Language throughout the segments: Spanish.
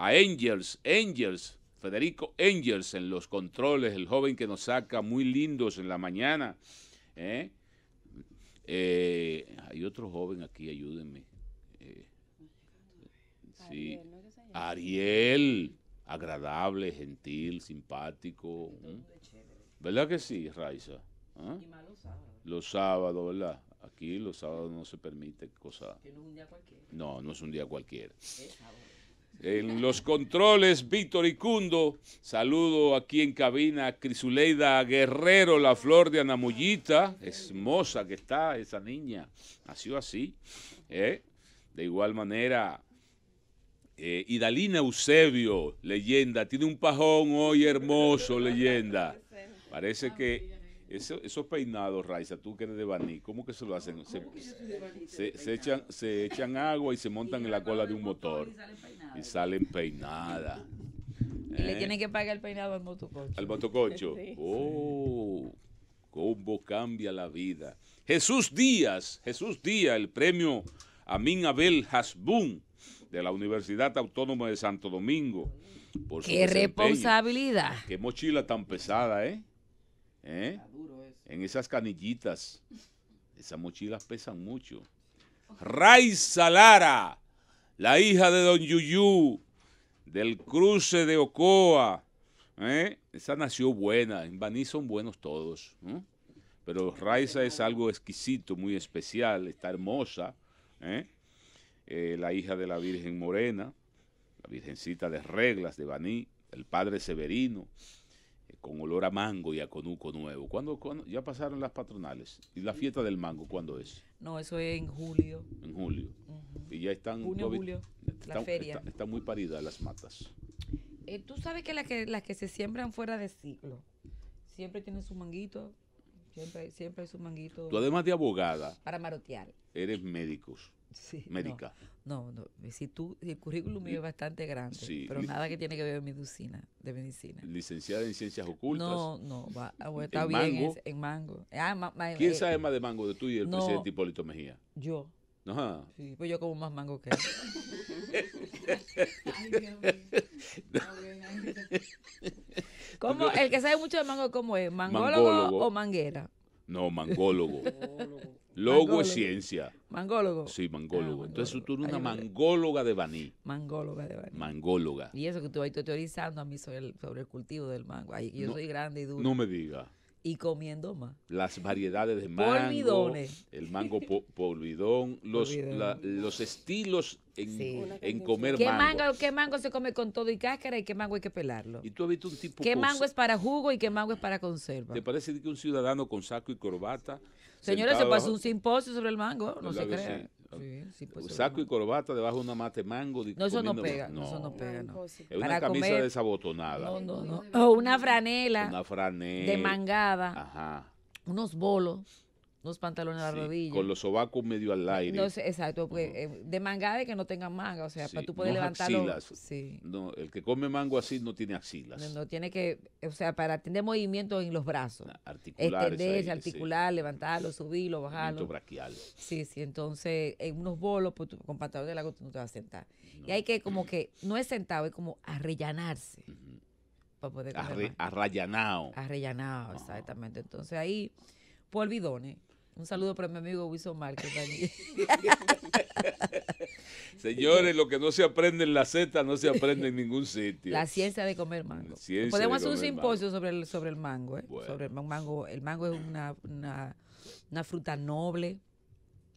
a Angels, Angels, Federico Angels en los controles, el joven que nos saca muy lindos en la mañana. ¿eh? Eh, hay otro joven aquí, ayúdenme. Eh, sí. Ariel, agradable, gentil, simpático. ¿Verdad que sí, Raiza? ¿Ah? Los sábados, ¿verdad? Aquí los sábados no se permite cosa. No, no es un día cualquiera. En los controles, Víctor Icundo. Saludo aquí en cabina Crisuleida Guerrero, la flor de Anamullita. Hermosa que está esa niña. Nació así. ¿eh? De igual manera, eh, Idalina Eusebio, leyenda. Tiene un pajón hoy hermoso, leyenda. Parece que esos peinados, Raiza, tú que eres de Baní, ¿cómo que se lo hacen? echan, se echan agua y se montan en la cola de un motor. Y salen peinadas. Y le ¿Eh? tienen que pagar el peinado al motococho. Al motococho. Oh, cómo cambia la vida. Jesús Díaz, Jesús Díaz, el premio Amin Abel Hasbun de la Universidad Autónoma de Santo Domingo. ¡Qué responsabilidad! ¡Qué mochila tan pesada, ¿eh? eh! En esas canillitas. Esas mochilas pesan mucho. Ray Salara, la hija de Don Yuyú, del cruce de Ocoa. ¿eh? Esa nació buena, en Baní son buenos todos. Pero Raiza es algo exquisito, muy especial, está hermosa. ¿eh? Eh, la hija de la Virgen Morena, la Virgencita de Reglas de Baní, el Padre Severino, con olor a mango y a conuco nuevo. ¿Cuándo, Ya pasaron las patronales. ¿Y la fiesta del mango cuándo es? No, eso es en julio. En julio. Y ya están... Junio, julio, la feria. Están está muy paridas las matas. Eh, tú sabes que, que las que se siembran fuera de ciclo siempre tienen su manguito, siempre, hay su manguito. Tú además de abogada... Para marotear. Eres médico sí, médica. No, no, Si tú, el currículum mío es bastante grande, pero nada que tiene que ver con medicina, de medicina. Licenciada en ciencias ocultas. No, no, va, ah, está bien Es, en mango. Ah, ¿Quién eh, sabe más de mango de tú y el presidente Hipólito Mejía? Yo. Ajá. Sí, pues yo como más mango que él. Ay, el que sabe mucho de mango, ¿cómo es? Mangólogo. o manguera? No, mangólogo. Logo es ciencia. Mangólogo. Sí, mangólogo. Ah, Entonces tú eres una mangóloga de Baní. Mangóloga de Baní. Mangóloga. Y eso que tú ahí teorizando a mí sobre el, sobre el cultivo del mango. Ay, yo soy grande y duro. No me digas y comiendo más. Las variedades de mango, el mango polvidón, los, los estilos en, comer ¿Qué mango? ¿Qué mango se come con todo y cáscara y qué mango hay que pelarlo? ¿Y ¿Qué mango es para jugo y qué mango es para conserva? ¿Te parece que un ciudadano con saco y corbata... Señores, se pasó un simposio sobre el mango, no, se crean. Sí, pues, Saco y corbata debajo de una mate mango. No, eso no pega. Es una camisa desabotonada. O una franela. Una franela. De mangada. Ajá. Unos bolos unos pantalones a la rodilla. Con los sobacos medio al aire. exacto, porque, uh de que no tengan manga, o sea, para tú poder levantarlo. Axilas. No, el que come mango así no tiene axilas. No, tiene que, o sea, para tener movimiento en los brazos. Ah, articular. Extenderse, articular, levantarlo, subirlo, bajarlo. braquial. Sí, sí, entonces en unos bolos pues, con pantalones lago tú no te vas a sentar. Y hay que como que, no es sentado, es como arrellanarse. Para poder Arrellanado. Arrellanado, exactamente. Entonces ahí, por polvidones un saludo para mi amigo Wilson Márquez Señores, lo que no se aprende en la Z no se aprende en ningún sitio. La ciencia de comer mango. Podemos hacer un simposio sobre el, sobre el mango. ¿eh? Sobre el mango. El mango es una, fruta noble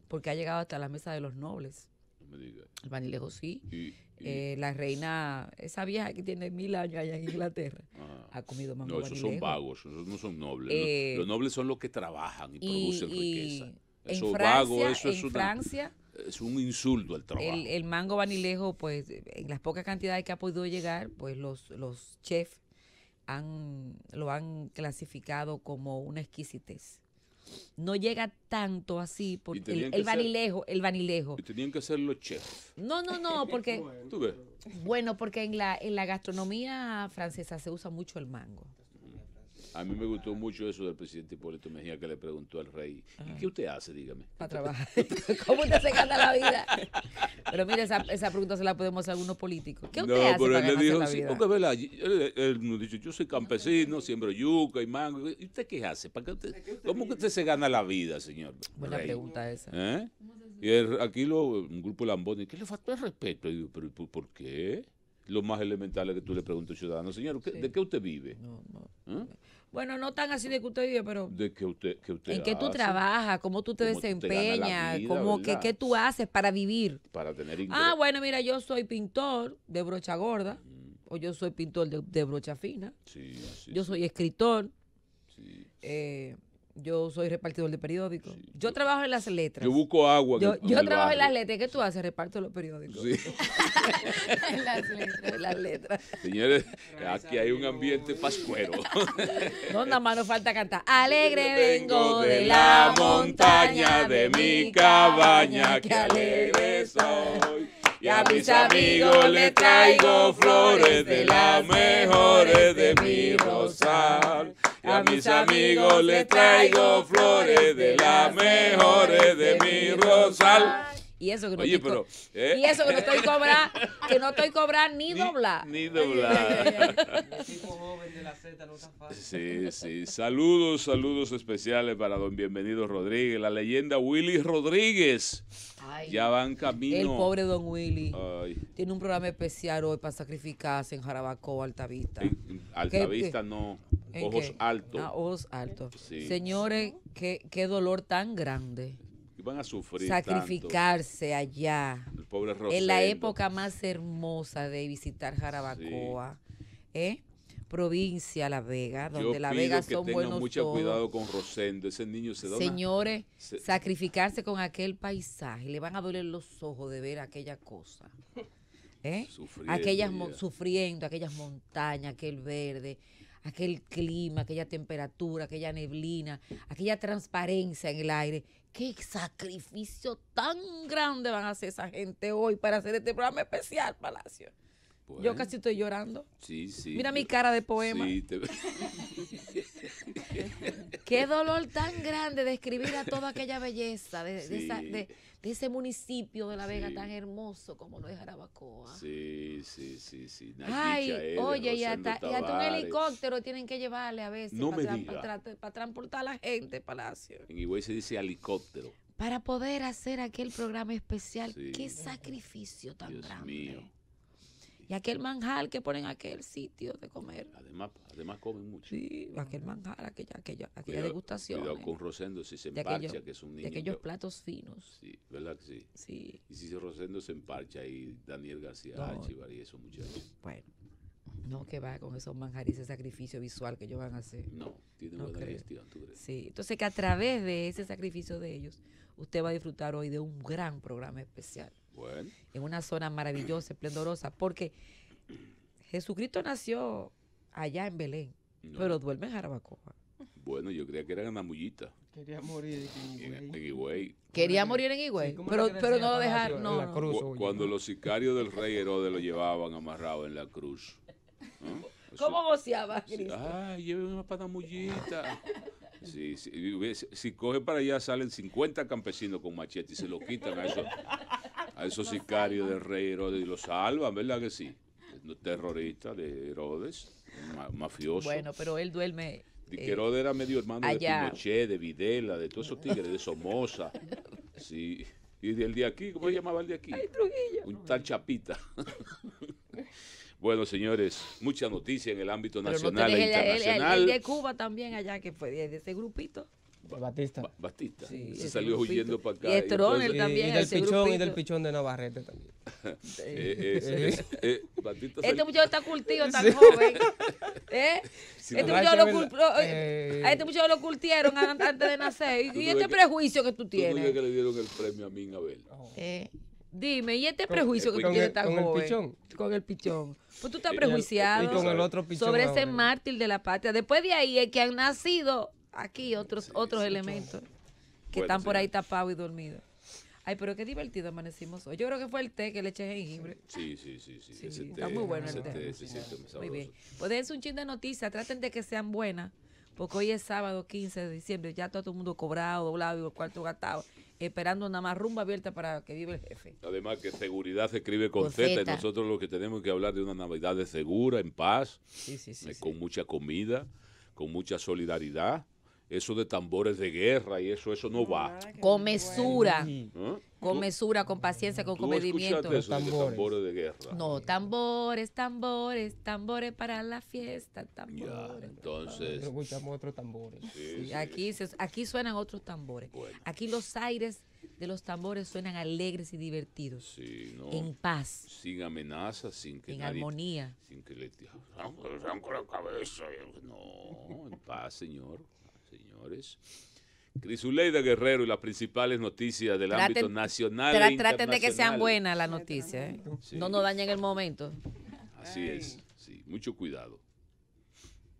porque ha llegado hasta la mesa de los nobles. me El vanilejo sí. Eh, la reina, esa vieja que tiene mil años allá en Inglaterra, ah, ha comido más No, esos son vagos, esos no son nobles. Eh, los nobles son los que trabajan y, producen riqueza. Eso en vago, eso es Francia, es un insulto al trabajo. El, mango vanilejo, pues, en las pocas cantidades que ha podido llegar, pues los, los chefs han, lo han clasificado como una exquisitez no llega tanto así porque el, banilejo vanilejo, el vanilejo. Y tenían que ser los chefs. No, no, no, porque ¿Tú ves? bueno, porque en la gastronomía francesa se usa mucho el mango. A mí me gustó mucho eso del presidente Hipólito Mejía que le preguntó al rey, ¿y qué usted hace, dígame? Para trabajar. ¿Cómo usted se gana la vida? Pero mire, esa, esa pregunta se la podemos a algunos políticos. ¿Qué usted no, hace pero para él dijo, la vida? él, él, nos dijo yo soy campesino, siembro yuca y mango. ¿Y usted qué hace? ¿Para qué usted, ¿Cómo que usted se gana la vida, señor? Buena pregunta esa. ¿Eh? Y aquí lo, un grupo lambón, ¿qué le falta el respeto? Y digo, ¿pero por qué? lo más elemental es que tú le preguntes al ciudadano, señor, ¿de qué usted vive? No, no. ¿Eh? Bueno, no tan así de que usted vive, pero... De que usted, ¿En qué tú trabajas? ¿Cómo tú te desempeñas? ¿Cómo que, ¿Qué tú haces para vivir? Para tener Ah, bueno, mira, yo soy pintor de brocha gorda, o yo soy pintor de, brocha fina, yo soy escritor, sí. Eh, yo soy repartidor de periódicos. yo, trabajo en las letras. Yo busco agua. Yo, trabajo en las letras. ¿Qué tú haces? Reparto los periódicos. en las letras. Señores, aquí hay un ambiente pascuero. no, nada más nos falta cantar. Alegre vengo de la montaña, de mi cabaña, que alegre soy. Y a mis amigos le traigo flores de las mejores de mi rosal. Y a mis amigos le traigo flores de las mejores de mi rosal. ¿eh? Y eso que no estoy pero, que no estoy cobrando, que no estoy cobrando ni, ni doblar. está fácil. sí, sí. Saludos, saludos especiales para don Bienvenido Rodríguez, la leyenda Willy Rodríguez. ya van camino. El pobre don Willy. Tiene un programa especial hoy para sacrificarse en Jarabacoa, Altavista. Altavista no. Ah, ojos altos. ojos altos. Señores, qué, qué dolor tan grande van a sufrir. Sacrificarse allá. En la época más hermosa de visitar Jarabacoa. ¿eh? provincia La Vega, donde La Vega son buenos mucho cuidado con Rosendo, ese niño se da Señores, sacrificarse con aquel paisaje, le van a doler los ojos de ver aquella cosa. ¿eh? aquellas sufriendo, aquellas montañas, aquel verde, aquel clima, aquella temperatura, aquella neblina, aquella transparencia en el aire. ¿Qué sacrificio tan grande van a hacer esa gente hoy para hacer este programa especial, Palacio? Yo casi estoy llorando. Sí, sí. Mira mi cara de poema. Sí, Qué dolor tan grande de escribir a toda aquella belleza, de ese municipio de La Vega tan hermoso como lo es Jarabacoa. Sí, sí, sí, sí. Ay, oye, y hasta, un helicóptero tienen que llevarle a veces para, para, transportar a la gente, Palacio. En Higüey se dice helicóptero. Para poder hacer aquel programa especial. Qué sacrificio tan Dios Mío. Y aquel manjar que ponen aquel sitio de comer. Además, además comen mucho. Sí, aquel manjar, aquella, aquella, aquella degustación. Eh. con Rosendo si se emparcha, que es un niño. De aquellos platos finos. Sí, ¿verdad que sí? Sí. Y si Rosendo se emparcha y Daniel García no. y eso, muchachos. Bueno. No, que va con esos manjares, ese sacrificio visual que ellos van a hacer. No, tiene una buena Sí, entonces que a través de ese sacrificio de ellos, usted va a disfrutar hoy de un gran programa especial. En una zona maravillosa, esplendorosa, porque Jesucristo nació allá en Belén, pero duerme en Jarabacoa. Bueno, yo creía que era en Mamullita. Quería morir en, en, Quería morir en Higüey, pero, no lo dejaron. Cuando los sicarios del rey Herodes lo llevaban amarrado en la cruz. ¿Cómo voceaba Cristo? ay, llévenme para Mamullita. si coge para allá salen 50 campesinos con machete y se lo quitan a eso a esos sicarios del rey Herodes y los salvan, ¿verdad que sí? Terrorista de Herodes, mafioso. Bueno, pero él duerme. Eh, Herodes era medio hermano de Pinochet, de Videla, de todos esos tigres, de Somoza. Sí. Y del de aquí, ¿cómo se llamaba el de aquí? Ay, Un tal Chapita. Bueno, señores, mucha noticia en el ámbito nacional e internacional. el, de Cuba también allá, que fue de ese grupito. Batista. Batista. se salió huyendo para acá. Y Tronel también. Y del pichón y del pichón de Navarrete también. Eh, eh, este eh, muchacho está cultivo, tan joven. este, muchacho lo este lo cultieron antes de nacer. ¿Y, este prejuicio que tú tienes? que le dieron el premio a mí, Abel. Oh. Dime, ¿y este prejuicio que tú tienes tan joven? Con el pichón. Con el pichón. Pues tú estás prejuiciado sobre ese mártir de la patria. Después de ahí es que han nacido aquí otros, otros elementos que están por ahí tapados y dormidos. Ay, pero qué divertido amanecimos hoy. Yo creo que fue el té que le eché jengibre. Sí, sí, sí. sí, está muy bueno el té. muy bien. Pues un chingo de noticias. Traten de que sean buenas. Porque hoy es sábado 15 de diciembre. Ya todo el mundo cobrado, doblado y cuarto gastado. Esperando una más rumba abierta para que vive el jefe. Además que seguridad se escribe con, Z. Y Nosotros lo que tenemos que hablar de una Navidad de segura, en paz. Eh, con mucha comida, con mucha solidaridad eso de tambores de guerra y eso, eso no ah, va. Con mesura. ¿Ah? Con mesura, con paciencia, con comedimiento. No, tambores, tambores, tambores para la fiesta, tambores. entonces. Escuchamos otros tambores. Aquí, aquí suenan otros tambores. Aquí los aires de los tambores suenan alegres y divertidos. Sí, En paz. Sin amenazas, sin que en armonía. Sin que le... No, en paz, señor. Señores. Crisuleida Guerrero y las principales noticias del ámbito nacional. E traten de que sean buenas las noticias. ¿eh? No nos dañen el momento. Así es. Sí, mucho cuidado.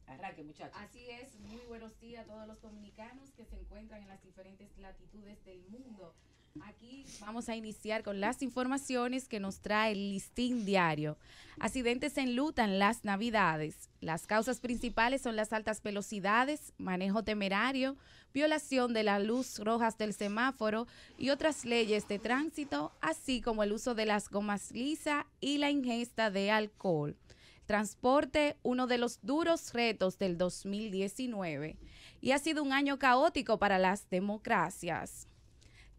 Arranque, muchachos. Así es. Muy buenos días a todos los dominicanos que se encuentran en las diferentes latitudes del mundo. Aquí vamos a iniciar con las informaciones que nos trae el listín diario. Accidentes en las navidades. Las causas principales son las altas velocidades, manejo temerario, violación de las luces rojas del semáforo y otras leyes de tránsito, así como el uso de las gomas lisa y la ingesta de alcohol. Transporte, uno de los duros retos del 2019. Y ha sido un año caótico para las democracias.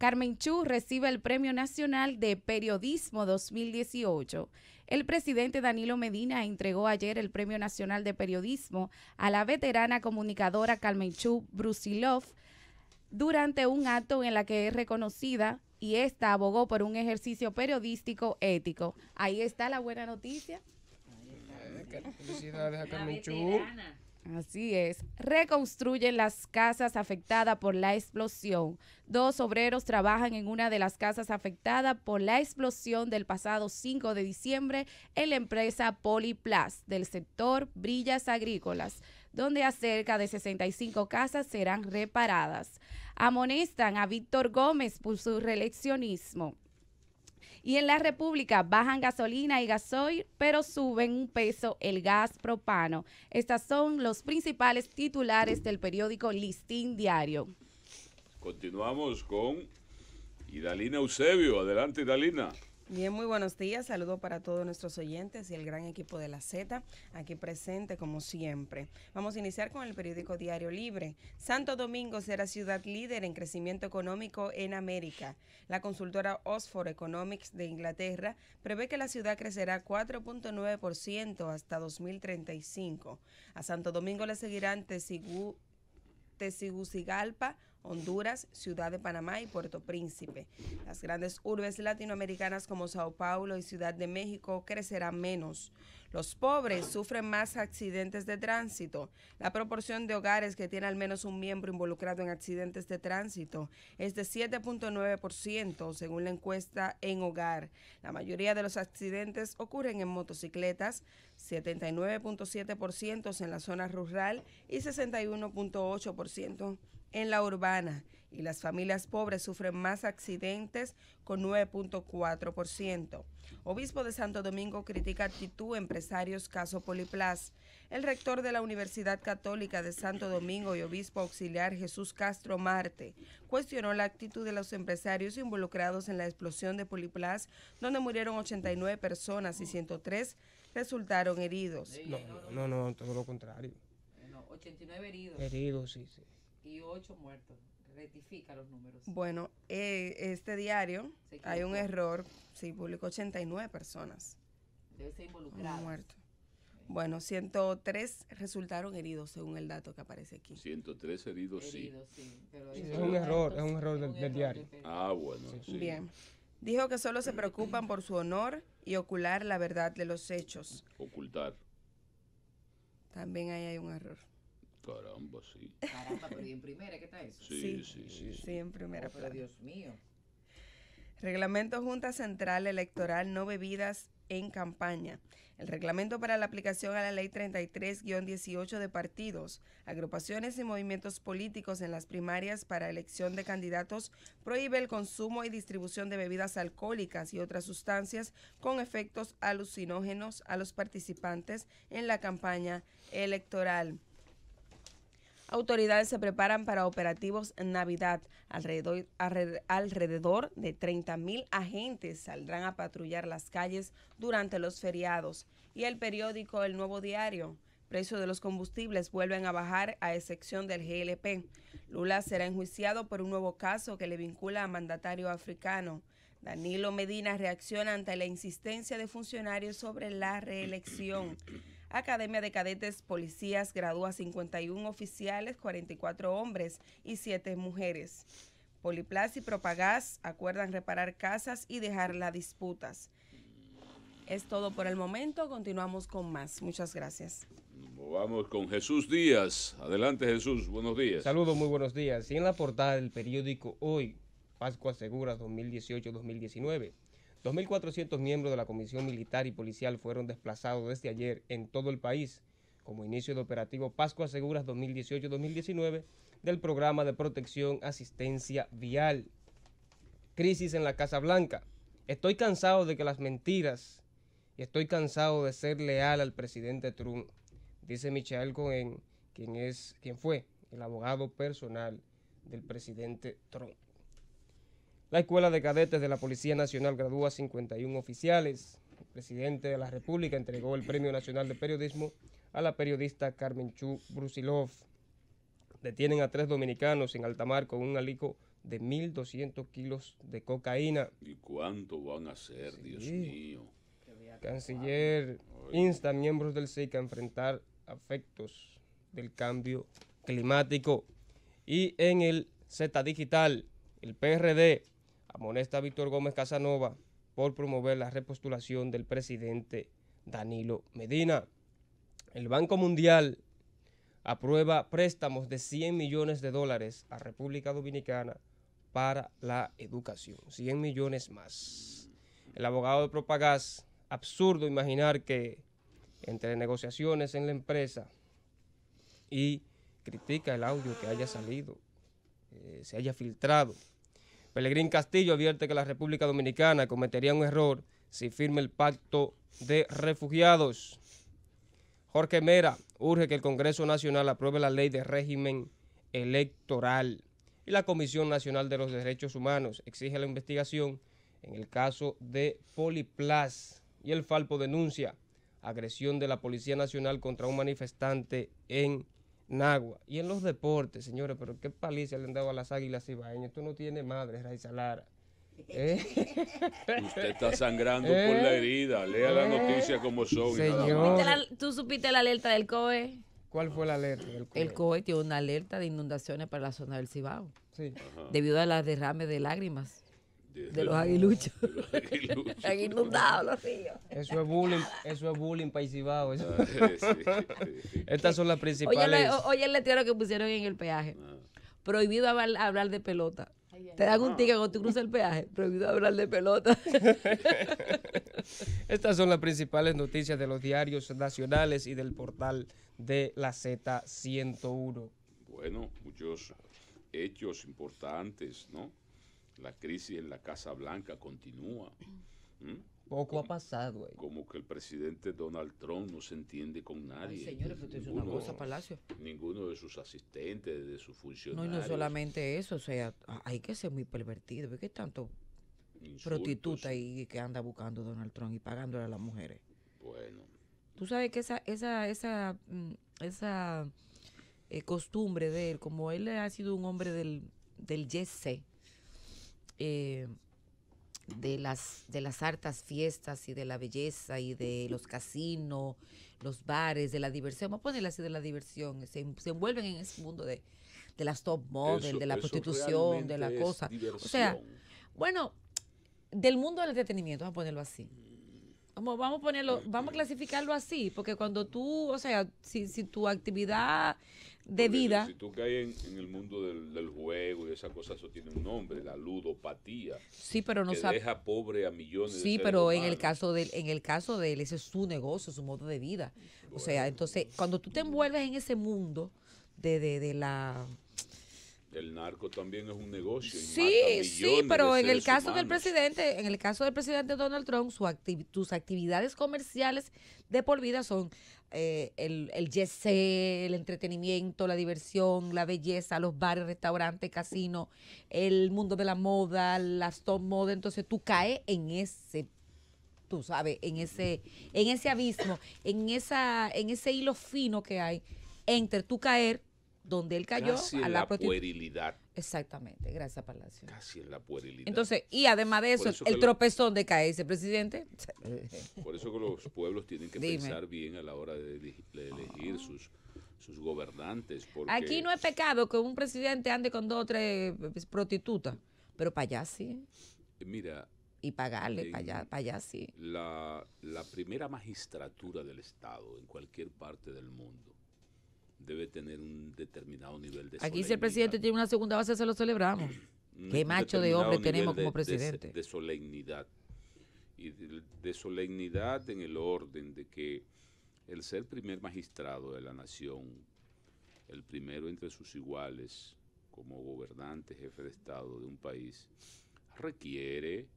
Carmen Chu recibe el Premio Nacional de Periodismo 2018. El presidente Danilo Medina entregó ayer el Premio Nacional de Periodismo a la veterana comunicadora Carmen Chu Brusilov durante un acto en la que es reconocida y esta abogó por un ejercicio periodístico ético. Ahí está la buena noticia. Felicidades a Carmen Chu. Así es. Reconstruyen las casas afectadas por la explosión. Dos obreros trabajan en una de las casas afectadas por la explosión del pasado 5 de diciembre en la empresa Poliplas del sector Brillas Agrícolas, donde acerca de 65 casas serán reparadas. Amonestan a Víctor Gómez por su reeleccionismo. Y en la República bajan gasolina y gasoil, pero suben un peso el gas propano. Estas son los principales titulares del periódico Listín Diario. Continuamos con Idalina Eusebio. Adelante, Idalina. Bien, muy buenos días. Saludo para todos nuestros oyentes y el gran equipo de la Z, aquí presente como siempre. Vamos a iniciar con el periódico Diario Libre. Santo Domingo será ciudad líder en crecimiento económico en América. La consultora Oxford Economics de Inglaterra prevé que la ciudad crecerá 4.9% hasta 2035. A Santo Domingo le seguirán Tesigu, Honduras, Ciudad de Panamá y Puerto Príncipe. Las grandes urbes latinoamericanas como Sao Paulo y Ciudad de México crecerán menos. Los pobres sufren más accidentes de tránsito. La proporción de hogares que tiene al menos un miembro involucrado en accidentes de tránsito es de 7.9% según la encuesta en hogar. La mayoría de los accidentes ocurren en motocicletas, 79.7% en la zona rural y 61.8% en la urbana y las familias pobres sufren más accidentes con 9.4%. Obispo de Santo Domingo critica actitud empresarios caso Poliplas. El rector de la Universidad Católica de Santo Domingo y obispo auxiliar Jesús Castro Marte cuestionó la actitud de los empresarios involucrados en la explosión de Poliplas, donde murieron 89 personas y 103 resultaron heridos. ¿eh? No, no, no, todo lo contrario. 89 heridos. Heridos, sí, sí. Y 8 muertos rectifica los números. Bueno, eh, este diario hay un error, sí, publicó 89 personas. Debe ser Muerto. Bueno, 103 resultaron heridos, según el dato que aparece aquí. 103 heridos, sí. es, un error, es un error, del, diario. Ah, bueno, Bien. Dijo que solo se preocupan por su honor y ocular la verdad de los hechos. Ocultar. También ahí hay un error. Caramba, sí. Caramba, pero en primera qué tal eso? Sí, sí, sí. Sí, en primera. Oh, pero Dios mío. Reglamento Junta Central Electoral no bebidas en campaña. El reglamento para la aplicación a la ley 33-18 de partidos, agrupaciones y movimientos políticos en las primarias para elección de candidatos prohíbe el consumo y distribución de bebidas alcohólicas y otras sustancias con efectos alucinógenos a los participantes en la campaña electoral. Autoridades se preparan para operativos en Navidad. Alrededor, de 30 mil agentes saldrán a patrullar las calles durante los feriados. Y el periódico El Nuevo Diario. Precios de los combustibles vuelven a bajar a excepción del GLP. Lula será enjuiciado por un nuevo caso que le vincula a mandatario africano. Danilo Medina reacciona ante la insistencia de funcionarios sobre la reelección. Academia de Cadetes Policías gradúa 51 oficiales, 44 hombres y 7 mujeres. Poliplas y Propagás acuerdan reparar casas y dejar las disputas. Es todo por el momento, continuamos con más. Muchas gracias. Vamos con Jesús Díaz. Adelante Jesús, buenos días. Saludos, muy buenos días. Y en la portada del periódico Hoy, Pascua Segura 2018-2019. 2.400 miembros de la Comisión Militar y Policial fueron desplazados desde ayer en todo el país como inicio de operativo Pascua Seguras 2018-2019 del programa de protección asistencia vial. Crisis en la Casa Blanca. Estoy cansado de que las mentiras y estoy cansado de ser leal al presidente Trump, dice Michael Cohen, quien, es, quien fue el abogado personal del presidente Trump. La Escuela de Cadetes de la Policía Nacional gradúa 51 oficiales. El presidente de la República entregó el Premio Nacional de Periodismo a la periodista Carmen Chu Brusilov. Detienen a tres dominicanos en Altamar con un alico de 1.200 kilos de cocaína. ¿Y cuánto van a hacer, Dios mío? Canciller insta a miembros del SIC a enfrentar afectos del cambio climático. Y en el Z Digital, el PRD amonesta a Víctor Gómez Casanova por promover la repostulación del presidente Danilo Medina. El Banco Mundial aprueba préstamos de 100 millones de dólares a República Dominicana para la educación. 100 millones más. El abogado de Propagás, absurdo imaginar que entre negociaciones en la empresa y critica el audio que haya salido, eh, se haya filtrado. Pelegrín Castillo advierte que la República Dominicana cometería un error si firma el pacto de refugiados. Jorge Mera urge que el Congreso Nacional apruebe la ley de régimen electoral. Y la Comisión Nacional de los Derechos Humanos exige la investigación en el caso de Poliplas. Y el Falpo denuncia agresión de la Policía Nacional contra un manifestante en Nagua. Y en los deportes, señores, pero qué paliza le han dado a las águilas ibaeñas. Tú no tiene madre, Raíz Lara. ¿Eh? Usted está sangrando por ¿Eh? la herida. Lea la ¿Eh? noticia como son. Señor. ¿Tú supiste la alerta del COE? ¿Cuál fue la alerta del COE? El COE tiene una alerta de inundaciones para la zona del Cibao. Debido a las derrames de lágrimas de, los aguiluchos. los Han inundado los ríos. Eso es bullying, eso es bullying paisibao. Ah, Estas son las principales. Oye, el letrero que pusieron en el peaje. Ah. Prohibido hablar, de pelota. Te dan un ah. ticket cuando tú cruzas el peaje. Prohibido hablar de pelota. Estas son las principales noticias de los diarios nacionales y del portal de la Z101. Bueno, muchos hechos importantes, ¿no? la crisis en la Casa Blanca continúa. ¿Mm? Poco ha pasado. Güey. Como que el presidente Donald Trump no se entiende con nadie. Ay, señores, pero es una cosa, Palacio. Ninguno de sus asistentes, de sus funcionarios. No, y no solamente eso, o sea, hay que ser muy pervertido. ¿Por qué tanto prostituta ahí que anda buscando Donald Trump y pagándole a las mujeres? Bueno. Tú sabes que esa, esa, esa, mm, esa eh, costumbre de él, como él ha sido un hombre del, del eh, de, las, de las hartas fiestas y de la belleza y de los casinos, los bares, de la diversión, vamos a ponerle así de la diversión, se, envuelven en ese mundo de, las top models, de la prostitución, de la cosa. O sea, bueno, del mundo del entretenimiento, vamos a ponerlo así vamos a ponerlo, vamos a clasificarlo así, porque cuando tú, o sea, si, si tu actividad de vida. Si, tú caes en, el mundo del, juego y esa cosa, eso tiene un nombre, la ludopatía. Sí, pero no deja pobre a millones sí, personas. Sí, pero en el caso del, en el caso de él, ese es su negocio, su modo de vida. O sea, entonces, cuando tú te envuelves en ese mundo de, de, de la el narco también es un negocio. sí, sí, pero en el caso del presidente, en el caso del presidente Donald Trump, su sus actividades comerciales de por vida son eh, el, el el entretenimiento, la diversión, la belleza, los bares, restaurantes, casinos, el mundo de la moda, las top moda. Entonces tú caes en ese tú sabes, en ese, en ese abismo, en esa, en ese hilo fino que hay entre tú caer donde él cayó a la, puerilidad. Exactamente, gracias Palacio. Casi es la puerilidad. Entonces, y además de eso, el tropezón de caerse, presidente. Por eso que los pueblos tienen que pensar bien a la hora de, elegir, ah. sus gobernantes. Aquí no es pecado que un presidente ande con dos o tres eh, prostitutas, pero para allá sí. Mira. Y pagarle, para allá, sí. La, la primera magistratura del Estado en cualquier parte del mundo debe tener un determinado nivel de Aquí si el presidente tiene una segunda base, se lo celebramos. Qué macho de hombre tenemos como presidente. De, solemnidad. Y de, solemnidad en el orden de que el ser primer magistrado de la nación, el primero entre sus iguales como gobernante, jefe de Estado de un país, requiere,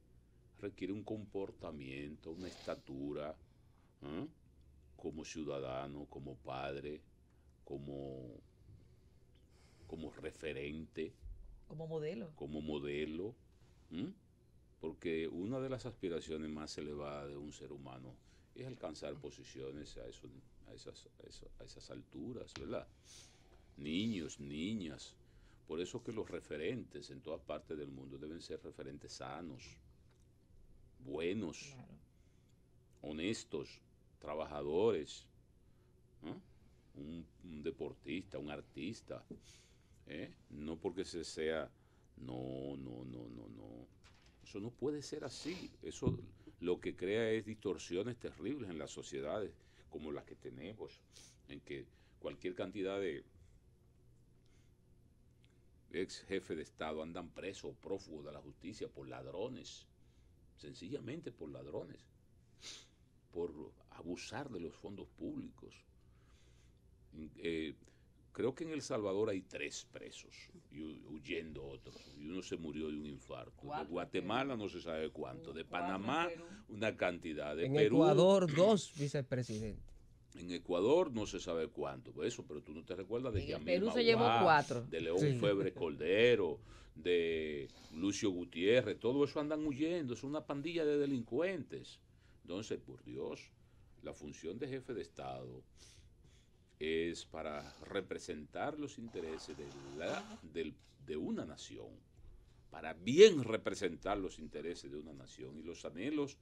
requiere un comportamiento, una estatura, ¿eh? como ciudadano, como padre, como, como referente. Como modelo. Como modelo. Porque una de las aspiraciones más elevadas de un ser humano es alcanzar posiciones a, esas, a, alturas, ¿verdad? Niños, niñas. Por eso que los referentes en todas partes del mundo deben ser referentes sanos, buenos, honestos, trabajadores un, deportista, un artista. ¿eh? No porque se sea, no, no, no, no, no. Eso no puede ser así. Eso lo que crea es distorsiones terribles en las sociedades como las que tenemos, en que cualquier cantidad de ex jefe de Estado andan presos, prófugos de la justicia por ladrones, sencillamente por ladrones, por abusar de los fondos públicos, eh, creo que en El Salvador hay tres presos, y huyendo otros, y uno se murió de un infarto. de Guatemala no se sabe cuánto, de Panamá una cantidad, de en Ecuador dos vicepresidentes. En Ecuador no se sabe cuánto, por pues eso, pero tú no te recuerdas de Yamil Perú se llevó cuatro. de León Febre Cordero, de Lucio Gutiérrez, todo eso andan huyendo, es una pandilla de delincuentes. Entonces, por Dios, la función de jefe de Estado es para representar los intereses de, una nación, para bien representar los intereses de una nación y los anhelos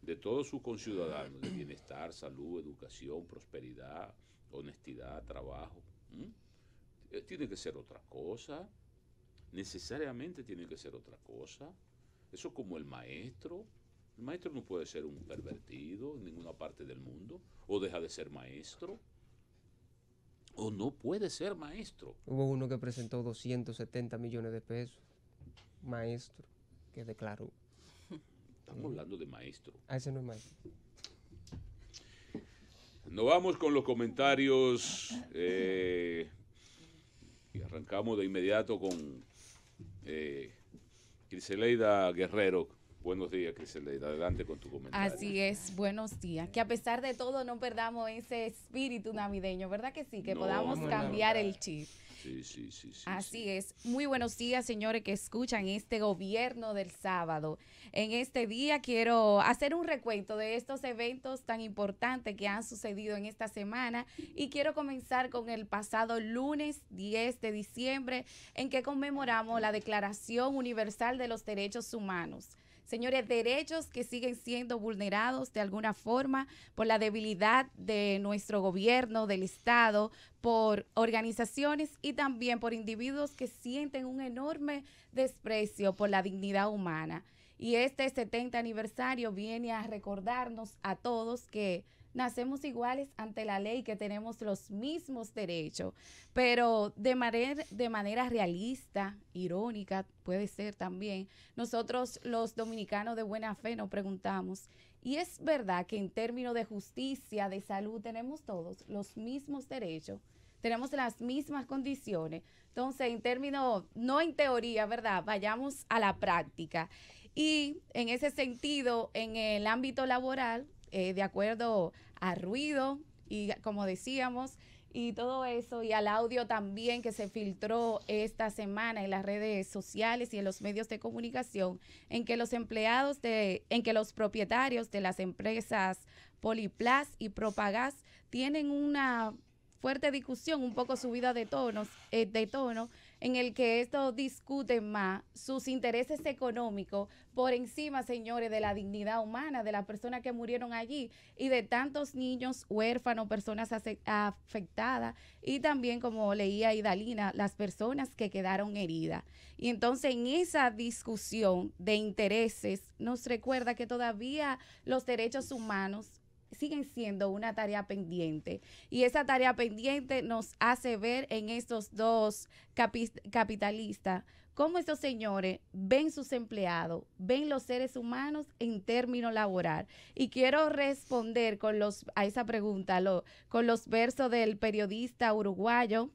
de todos sus conciudadanos, de bienestar, salud, educación, prosperidad, honestidad, trabajo. Eh, tiene que ser otra cosa, necesariamente tiene que ser otra cosa. Eso como el maestro, el maestro no puede ser un pervertido en ninguna parte del mundo, o deja de ser maestro o no puede ser maestro. Hubo uno que presentó 270 millones de pesos, maestro, que declaró. Estamos hablando de maestro. Ah, ese no es maestro. Nos vamos con los comentarios eh, y arrancamos de inmediato con eh, Guerrero. Buenos días, y Adelante con tu comentario. Así es, buenos días. Que a pesar de todo no perdamos ese espíritu navideño, ¿verdad que sí? Que podamos cambiar el chip. Sí, sí, sí, Así es. Muy buenos días, señores, que escuchan este gobierno del sábado. En este día quiero hacer un recuento de estos eventos tan importantes que han sucedido en esta semana y quiero comenzar con el pasado lunes 10 de diciembre en que conmemoramos la Declaración Universal de los Derechos Humanos. Señores, derechos que siguen siendo vulnerados de alguna forma por la debilidad de nuestro gobierno, del Estado, por organizaciones y también por individuos que sienten un enorme desprecio por la dignidad humana. Y este 70 aniversario viene a recordarnos a todos que nacemos iguales ante la ley, que tenemos los mismos derechos, pero de manera, de manera realista, irónica puede ser también, nosotros los dominicanos de buena fe nos preguntamos, ¿y es verdad que en términos de justicia, de salud, tenemos todos los mismos derechos? tenemos las mismas condiciones. Entonces, en términos, no en teoría, ¿verdad? Vayamos a la práctica. Y en ese sentido, en el ámbito laboral, eh, de acuerdo a ruido y como decíamos, y todo eso, y al audio también que se filtró esta semana en las redes sociales y en los medios de comunicación, en que los empleados de, en que los propietarios de las empresas Poliplas y propagas tienen una fuerte discusión, un poco subida de tonos, eh, de tono, en el que estos discuten más sus intereses económicos por encima, señores, de la dignidad humana, de las personas que murieron allí y de tantos niños huérfanos, personas afectadas y también, como leía Idalina, las personas que quedaron heridas. Y entonces en esa discusión de intereses nos recuerda que todavía los derechos humanos siguen siendo una tarea pendiente. Y esa tarea pendiente nos hace ver en estos dos capitalistas cómo estos señores ven sus empleados, ven los seres humanos en términos laboral. Y quiero responder con los, a esa pregunta con los versos del periodista uruguayo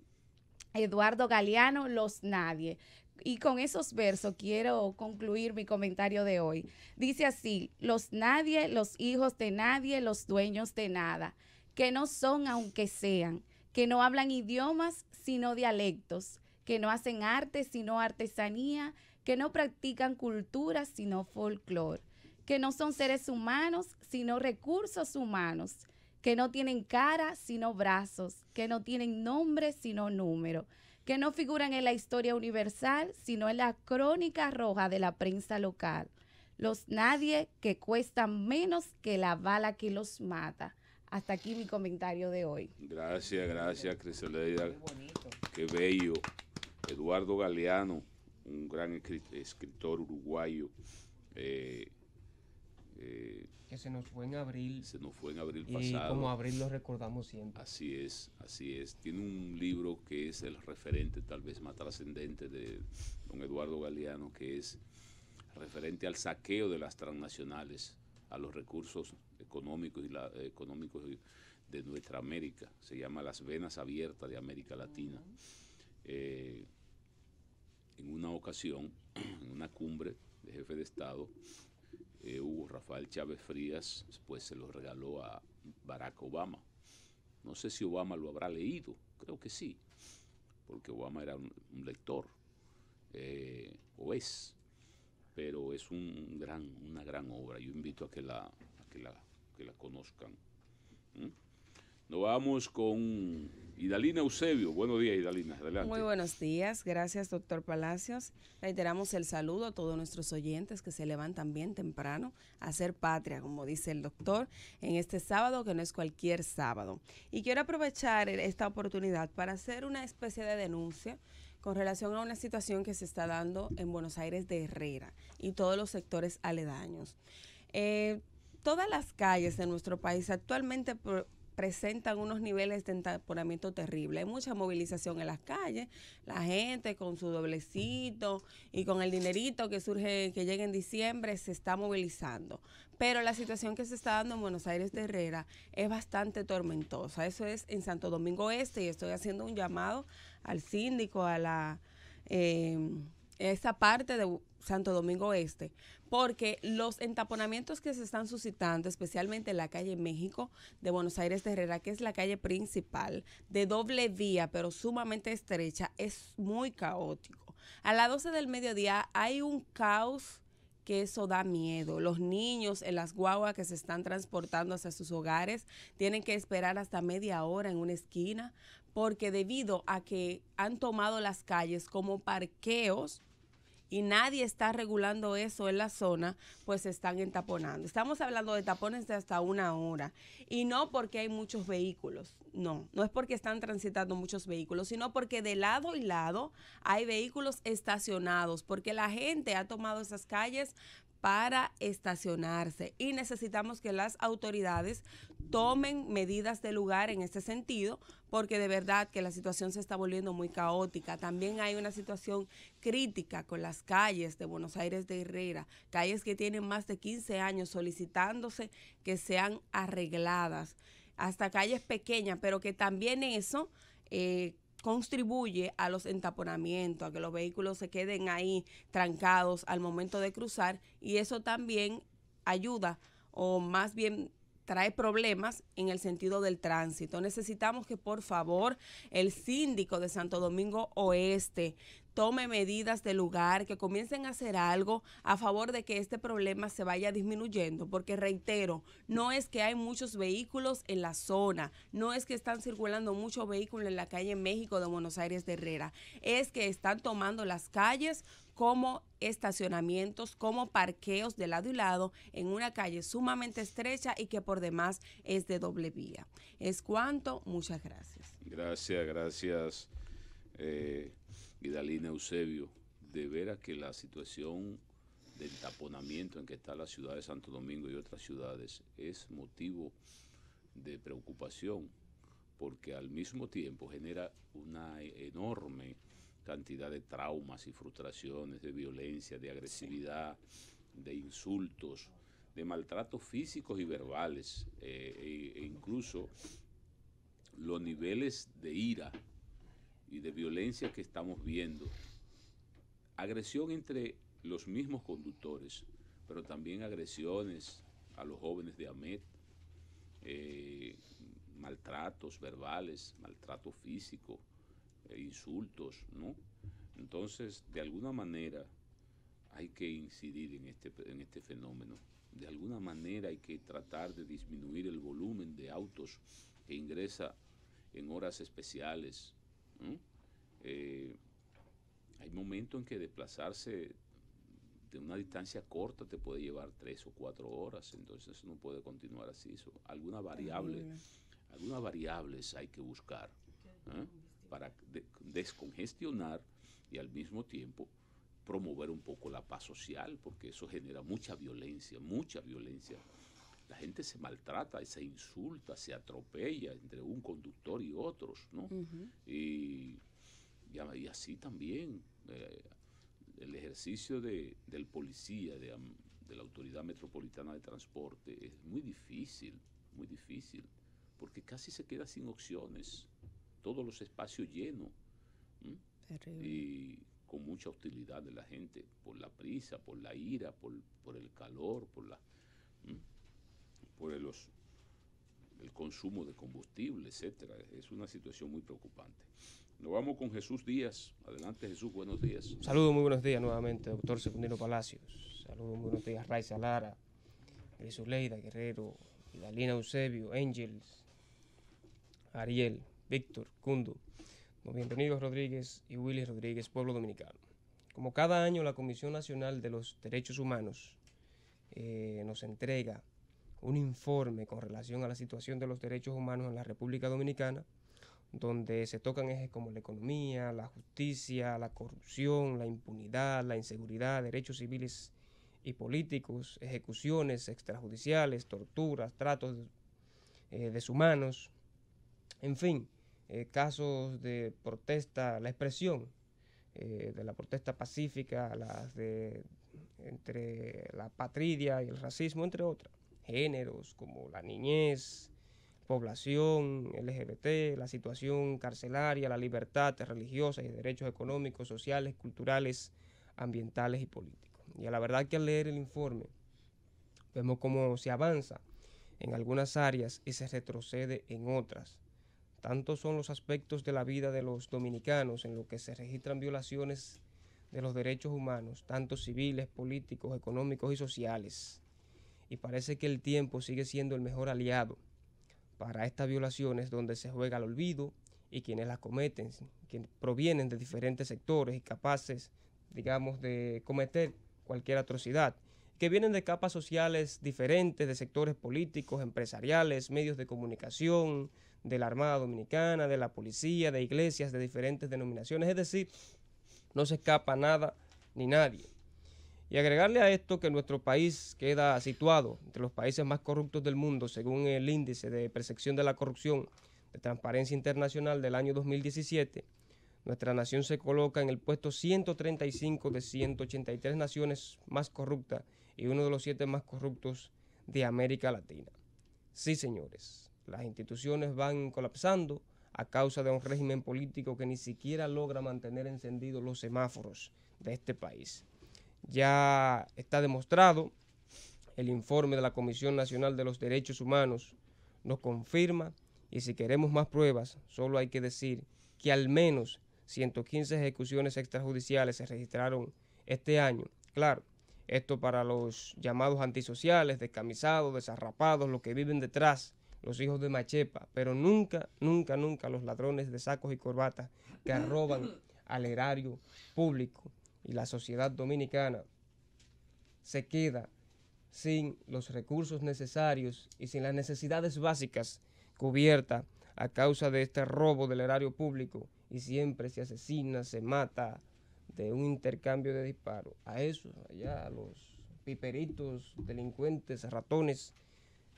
Eduardo Galeano, Los Nadie y con esos versos quiero concluir mi comentario de hoy. Dice así, los nadie, los hijos de nadie, los dueños de nada, que no son aunque sean, que no hablan idiomas sino dialectos, que no hacen arte sino artesanía, que no practican cultura sino folclore, que no son seres humanos sino recursos humanos, que no tienen cara sino brazos, que no tienen nombre sino número que no figuran en la historia universal, sino en la crónica roja de la prensa local. Los nadie que cuestan menos que la bala que los mata. Hasta aquí mi comentario de hoy. Gracias, gracias, Criseleida. Qué bonito. Qué bello. Eduardo Galeano, un gran escritor uruguayo. Eh, que se nos fue en abril. Se nos fue en abril eh, pasado. como abril lo recordamos siempre. Así es, así es. Tiene un libro que es el referente tal vez más trascendente de don Eduardo Galeano, que es referente al saqueo de las transnacionales, a los recursos económicos y económicos de nuestra América. Se llama Las Venas Abiertas de América Latina. Eh, en una ocasión, en una cumbre de jefe de Estado, eh, Rafael Chávez Frías, después se lo regaló a Barack Obama. No sé si Obama lo habrá leído, creo que sí, porque Obama era un, lector, eh, o es, pero es gran, una gran obra. Yo invito a que la, que la, conozcan. Nos vamos con Idalina Eusebio, buenos días Idalina, adelante. Muy buenos días, gracias doctor Palacios. Reiteramos el saludo a todos nuestros oyentes que se levantan bien temprano a ser patria, como dice el doctor, en este sábado que no es cualquier sábado. Y quiero aprovechar e-, esta oportunidad para hacer una especie de denuncia con relación a una situación que se está dando en Buenos Aires de Herrera y todos los sectores aledaños. Eh, todas las calles de nuestro país actualmente presentan unos niveles de entaponamiento terrible. Hay mucha movilización en las calles, la gente con su doblecito y con el dinerito que surge, que llega en diciembre, se está movilizando. Pero la situación que se está dando en Buenos Aires de Herrera es bastante tormentosa. Eso es en Santo Domingo Este y estoy haciendo un llamado al síndico, a la... Eh, esa parte de Santo Domingo Este, porque los entaponamientos que se están suscitando, especialmente en la calle México de Buenos Aires de Herrera, que es la calle principal, de doble vía, pero sumamente estrecha, es muy caótico. A las 12 del mediodía hay un caos que eso da miedo. Los niños en las guaguas que se están transportando hacia sus hogares tienen que esperar hasta media hora en una esquina porque debido a que han tomado las calles como parqueos, y nadie está regulando eso en la zona, pues se están entaponando. Estamos hablando de tapones de hasta una hora y no porque hay muchos vehículos, no, no es porque están transitando muchos vehículos, sino porque de lado y lado hay vehículos estacionados, porque la gente ha tomado esas calles para estacionarse y necesitamos que las autoridades tomen medidas de lugar en este sentido, porque de verdad que la situación se está volviendo muy caótica. También hay una situación crítica con las calles de Buenos Aires de Herrera, calles que tienen más de 15 años solicitándose que sean arregladas, hasta calles pequeñas, pero que también eso... Eh, contribuye a los entaponamientos, a que los vehículos se queden ahí trancados al momento de cruzar y eso también ayuda o más bien trae problemas en el sentido del tránsito. Necesitamos que por favor el síndico de Santo Domingo Oeste tome medidas de lugar, que comiencen a hacer algo a favor de que este problema se vaya disminuyendo, porque reitero, no es que hay muchos vehículos en la zona, no es que están circulando muchos vehículos en la calle México de Buenos Aires de Herrera, es que están tomando las calles como estacionamientos, como parqueos de lado y lado en una calle sumamente estrecha y que por demás es de doble vía. Es cuanto, muchas gracias. Gracias, gracias. Eh, Vidalina Eusebio, de veras que la situación del taponamiento en que está la ciudad de Santo Domingo y otras ciudades es motivo de preocupación porque al mismo tiempo genera una enorme cantidad de traumas y frustraciones, de violencia, de agresividad, de insultos, de maltratos físicos y verbales, eh, e, e incluso los niveles de ira y de violencia que estamos viendo. Agresión entre los mismos conductores, pero también agresiones a los jóvenes de AMET, eh, maltratos verbales, maltrato físico, eh, insultos, ¿no? Entonces, de alguna manera hay que incidir en este, en este fenómeno. De alguna manera hay que tratar de disminuir el volumen de autos que ingresa en horas especiales, eh, hay momentos en que desplazarse de una distancia corta te puede llevar tres o cuatro horas, entonces no puede continuar así. alguna variable, algunas variables hay que buscar ¿eh? para descongestionar y al mismo tiempo promover un poco la paz social, porque eso genera mucha violencia, mucha violencia la gente se maltrata, se insulta, se atropella entre un conductor y otros, ¿no? y, así también eh, el ejercicio de, del policía, de, la Autoridad Metropolitana de Transporte, es muy difícil, muy difícil, porque casi se queda sin opciones, todos los espacios llenos. Y con mucha hostilidad de la gente, por la prisa, por la ira, por, el calor, por la por el, consumo de combustible, etcétera. Es una situación muy preocupante. Nos vamos con Jesús Díaz. Adelante, Jesús, buenos días. Saludos, muy buenos días nuevamente, doctor Secundino Palacios. Saludos, muy buenos días, Raiza Lara, Jesús Guerrero, Lina Eusebio, Angels, Ariel, Víctor, Cundo. Bienvenidos Rodríguez y Willy Rodríguez, Pueblo Dominicano. Como cada año, la Comisión Nacional de los Derechos Humanos eh, nos entrega un informe con relación a la situación de los derechos humanos en la República Dominicana, donde se tocan ejes como la economía, la justicia, la corrupción, la impunidad, la inseguridad, derechos civiles y políticos, ejecuciones extrajudiciales, torturas, tratos eh, deshumanos, en fin, eh, casos de protesta, la expresión eh, de la protesta pacífica, las de entre la patria y el racismo, entre otras géneros como la niñez, población LGBT, la situación carcelaria, la libertad religiosa y derechos económicos, sociales, culturales, ambientales y políticos. Y a la verdad que al leer el informe vemos cómo se avanza en algunas áreas y se retrocede en otras. Tantos son los aspectos de la vida de los dominicanos en los que se registran violaciones de los derechos humanos, tanto civiles, políticos, económicos y sociales y parece que el tiempo sigue siendo el mejor aliado para estas violaciones donde se juega al olvido y quienes las cometen, que provienen de diferentes sectores y capaces, digamos, de cometer cualquier atrocidad, que vienen de capas sociales diferentes, de sectores políticos, empresariales, medios de comunicación, de la Armada Dominicana, de la policía, de iglesias de diferentes denominaciones, es decir, no se escapa nada ni nadie. Y agregarle a esto que nuestro país queda situado entre los países más corruptos del mundo según el índice de percepción de la corrupción de Transparencia Internacional del año 2017, nuestra nación se coloca en el puesto 135 de 183 naciones más corruptas y uno de los siete más corruptos de América Latina. Sí, señores, las instituciones van colapsando a causa de un régimen político que ni siquiera logra mantener encendidos los semáforos de este país ya está demostrado. El informe de la Comisión Nacional de los Derechos Humanos nos confirma y si queremos más pruebas, solo hay que decir que al menos 115 ejecuciones extrajudiciales se registraron este año. Claro, esto para los llamados antisociales, descamisados, desarrapados, los que viven detrás, los hijos de Machepa, pero nunca, nunca, nunca los ladrones de sacos y corbatas que roban al erario público y la sociedad dominicana se queda sin los recursos necesarios y sin las necesidades básicas cubiertas a causa de este robo del erario público y siempre se asesina, se mata de un intercambio de disparos. A eso, allá, a los piperitos, delincuentes, ratones,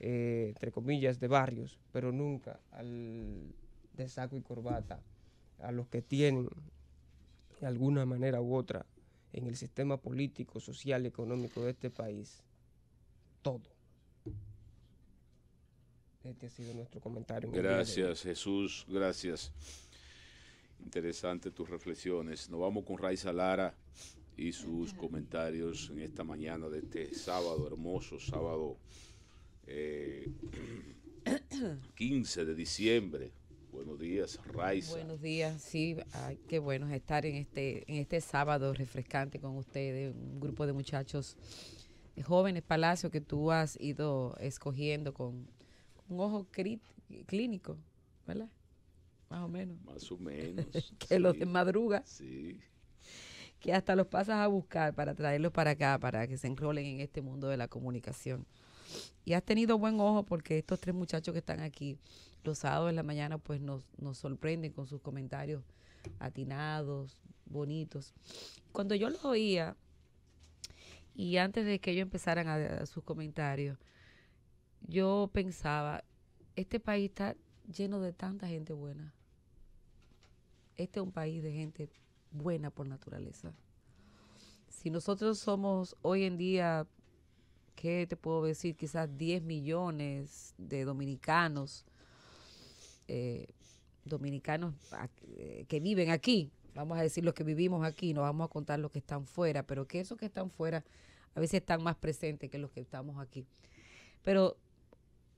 eh, entre comillas, de barrios, pero nunca al de saco y corbata, a los que tienen de alguna manera u otra en el sistema político, social, económico de este país. Todo. Este ha sido nuestro comentario. Gracias, Jesús. Gracias. Interesante tus reflexiones. Nos vamos con Raiza Lara y sus comentarios en esta mañana de este sábado, hermoso sábado 15 eh, de diciembre. Buenos días, Raiza. Buenos días, sí, qué bueno estar en este, en este sábado refrescante con ustedes, un grupo de muchachos jóvenes, Palacio, que tú has ido escogiendo con un ojo clínico, ¿verdad? Más o menos. Más o menos. que los de madruga. Sí. Que hasta los pasas a buscar para traerlos para acá, para que se enrolen en este mundo de la comunicación. Y has tenido buen ojo porque estos tres muchachos que están aquí los sábados en la mañana pues nos, sorprenden con sus comentarios atinados, bonitos. Cuando yo los oía, y antes de que ellos empezaran a, dar sus comentarios, yo pensaba, este país está lleno de tanta gente buena. Este es un país de gente buena por naturaleza. Si nosotros somos hoy en día ¿qué te puedo decir? Quizás 10 millones de dominicanos, eh, dominicanos eh, que viven aquí, vamos a decir los que vivimos aquí, no vamos a contar los que están fuera, pero que esos que están fuera a veces están más presentes que los que estamos aquí. Pero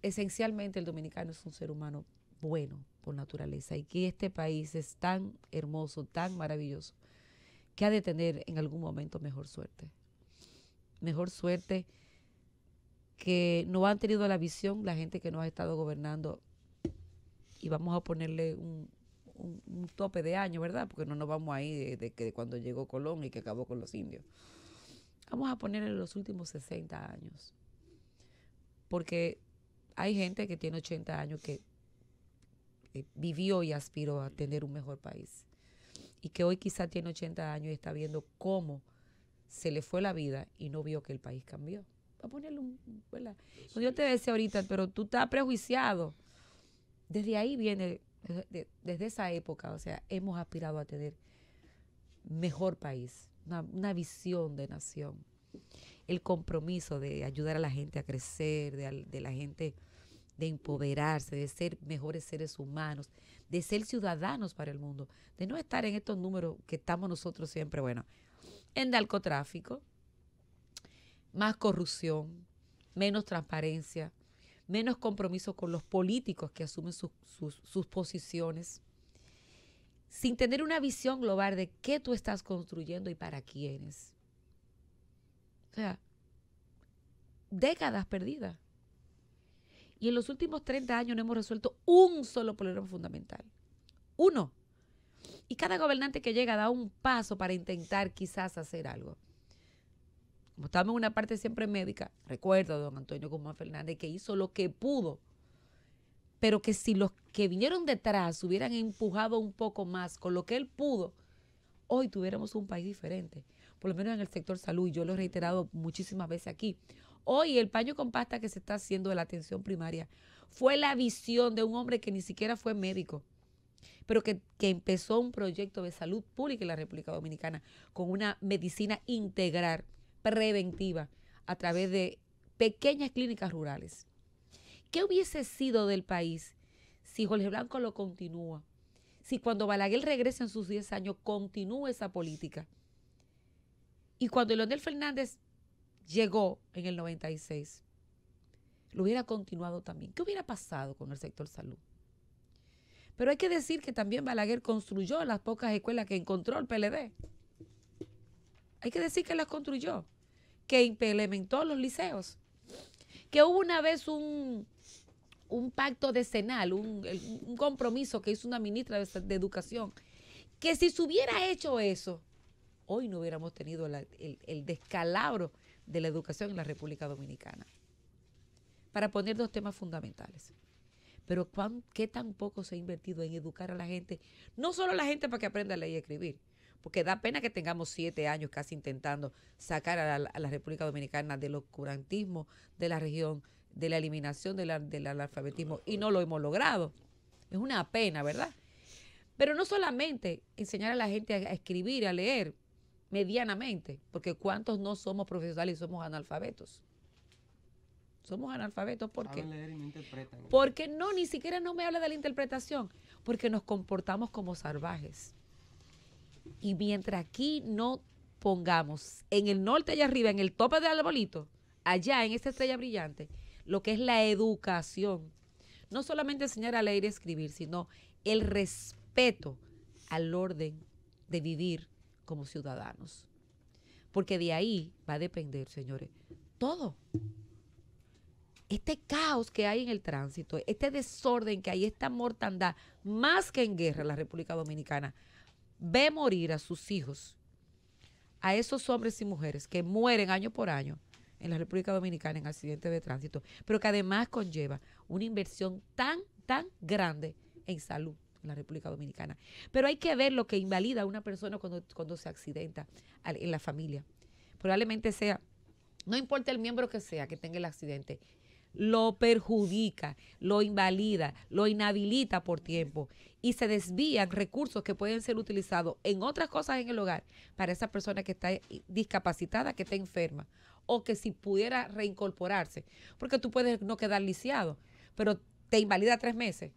esencialmente el dominicano es un ser humano bueno por naturaleza y que este país es tan hermoso, tan maravilloso, que ha de tener en algún momento mejor suerte. Mejor suerte que no han tenido la visión la gente que no ha estado gobernando y vamos a ponerle un, tope de año, ¿verdad? Porque no nos vamos ahí de, de, que cuando llegó Colón y que acabó con los indios. Vamos a ponerle los últimos 60 años. Porque hay gente que tiene 80 años que vivió y aspiró a tener un mejor país. Y que hoy quizá tiene 80 años y está viendo cómo se le fue la vida y no vio que el país cambió a ponerle un, Yo te decía ahorita, pero tú estás prejuiciado. Desde ahí viene, desde, esa época, o sea, hemos aspirado a tener mejor país, una, visión de nación, el compromiso de ayudar a la gente a crecer, de, de la gente de empoderarse, de ser mejores seres humanos, de ser ciudadanos para el mundo, de no estar en estos números que estamos nosotros siempre, bueno, en narcotráfico, más corrupción, menos transparencia, menos compromiso con los políticos que asumen sus, posiciones, sin tener una visión global de qué tú estás construyendo y para quiénes. O sea, décadas perdidas. Y en los últimos 30 años no hemos resuelto un solo problema fundamental. Uno. Y cada gobernante que llega da un paso para intentar quizás hacer algo. Como estamos en una parte siempre médica, recuerdo a don Antonio Guzmán Fernández que hizo lo que pudo, pero que si los que vinieron detrás hubieran empujado un poco más con lo que él pudo, hoy tuviéramos un país diferente, por lo menos en el sector salud, y yo lo he reiterado muchísimas veces aquí. Hoy el paño con pasta que se está haciendo de la atención primaria fue la visión de un hombre que ni siquiera fue médico, pero que, que, empezó un proyecto de salud pública en la República Dominicana con una medicina integral preventiva a través de pequeñas clínicas rurales. ¿Qué hubiese sido del país si Jorge Blanco lo continúa? Si cuando Balaguer regresa en sus 10 años continúa esa política. Y cuando Leonel Fernández llegó en el 96, lo hubiera continuado también. ¿Qué hubiera pasado con el sector salud? Pero hay que decir que también Balaguer construyó las pocas escuelas que encontró el PLD. Hay que decir que las construyó que implementó los liceos. Que hubo una vez un, pacto decenal, un, compromiso que hizo una ministra de, Educación, que si se hubiera hecho eso, hoy no hubiéramos tenido el, descalabro de la educación en la República Dominicana. Para poner dos temas fundamentales. Pero ¿qué tan poco se ha invertido en educar a la gente? No solo a la gente para que aprenda a leer y escribir, porque da pena que tengamos siete años casi intentando sacar a la, República Dominicana del oscurantismo de la región, de la eliminación del analfabetismo, y no lo hemos logrado. Es una pena, ¿verdad? Pero no solamente enseñar a la gente a, escribir, a leer medianamente, porque ¿cuántos no somos profesionales y somos analfabetos? Somos analfabetos porque no porque no ni siquiera no me habla de la interpretación, porque nos comportamos como salvajes. Y mientras aquí no pongamos en el norte allá arriba, en el tope del arbolito, allá en esta estrella brillante, lo que es la educación, no solamente enseñar a leer y escribir, sino el respeto al orden de vivir como ciudadanos. Porque de ahí va a depender, señores, todo. Este caos que hay en el tránsito, este desorden que hay, esta mortandad, más que en guerra en la República Dominicana, ve morir a sus hijos, a esos hombres y mujeres que mueren año por año en la República Dominicana en accidentes de tránsito, pero que además conlleva una inversión tan, tan grande en salud en la República Dominicana. Pero hay que ver lo que invalida a una persona cuando, cuando se accidenta en la familia. Probablemente sea, no importa el miembro que sea que tenga el accidente, lo perjudica, lo invalida, lo inhabilita por tiempo y se desvían recursos que pueden ser utilizados en otras cosas en el hogar para esa persona que está discapacitada, que está enferma o que si pudiera reincorporarse, porque tú puedes no quedar lisiado, pero te invalida tres meses.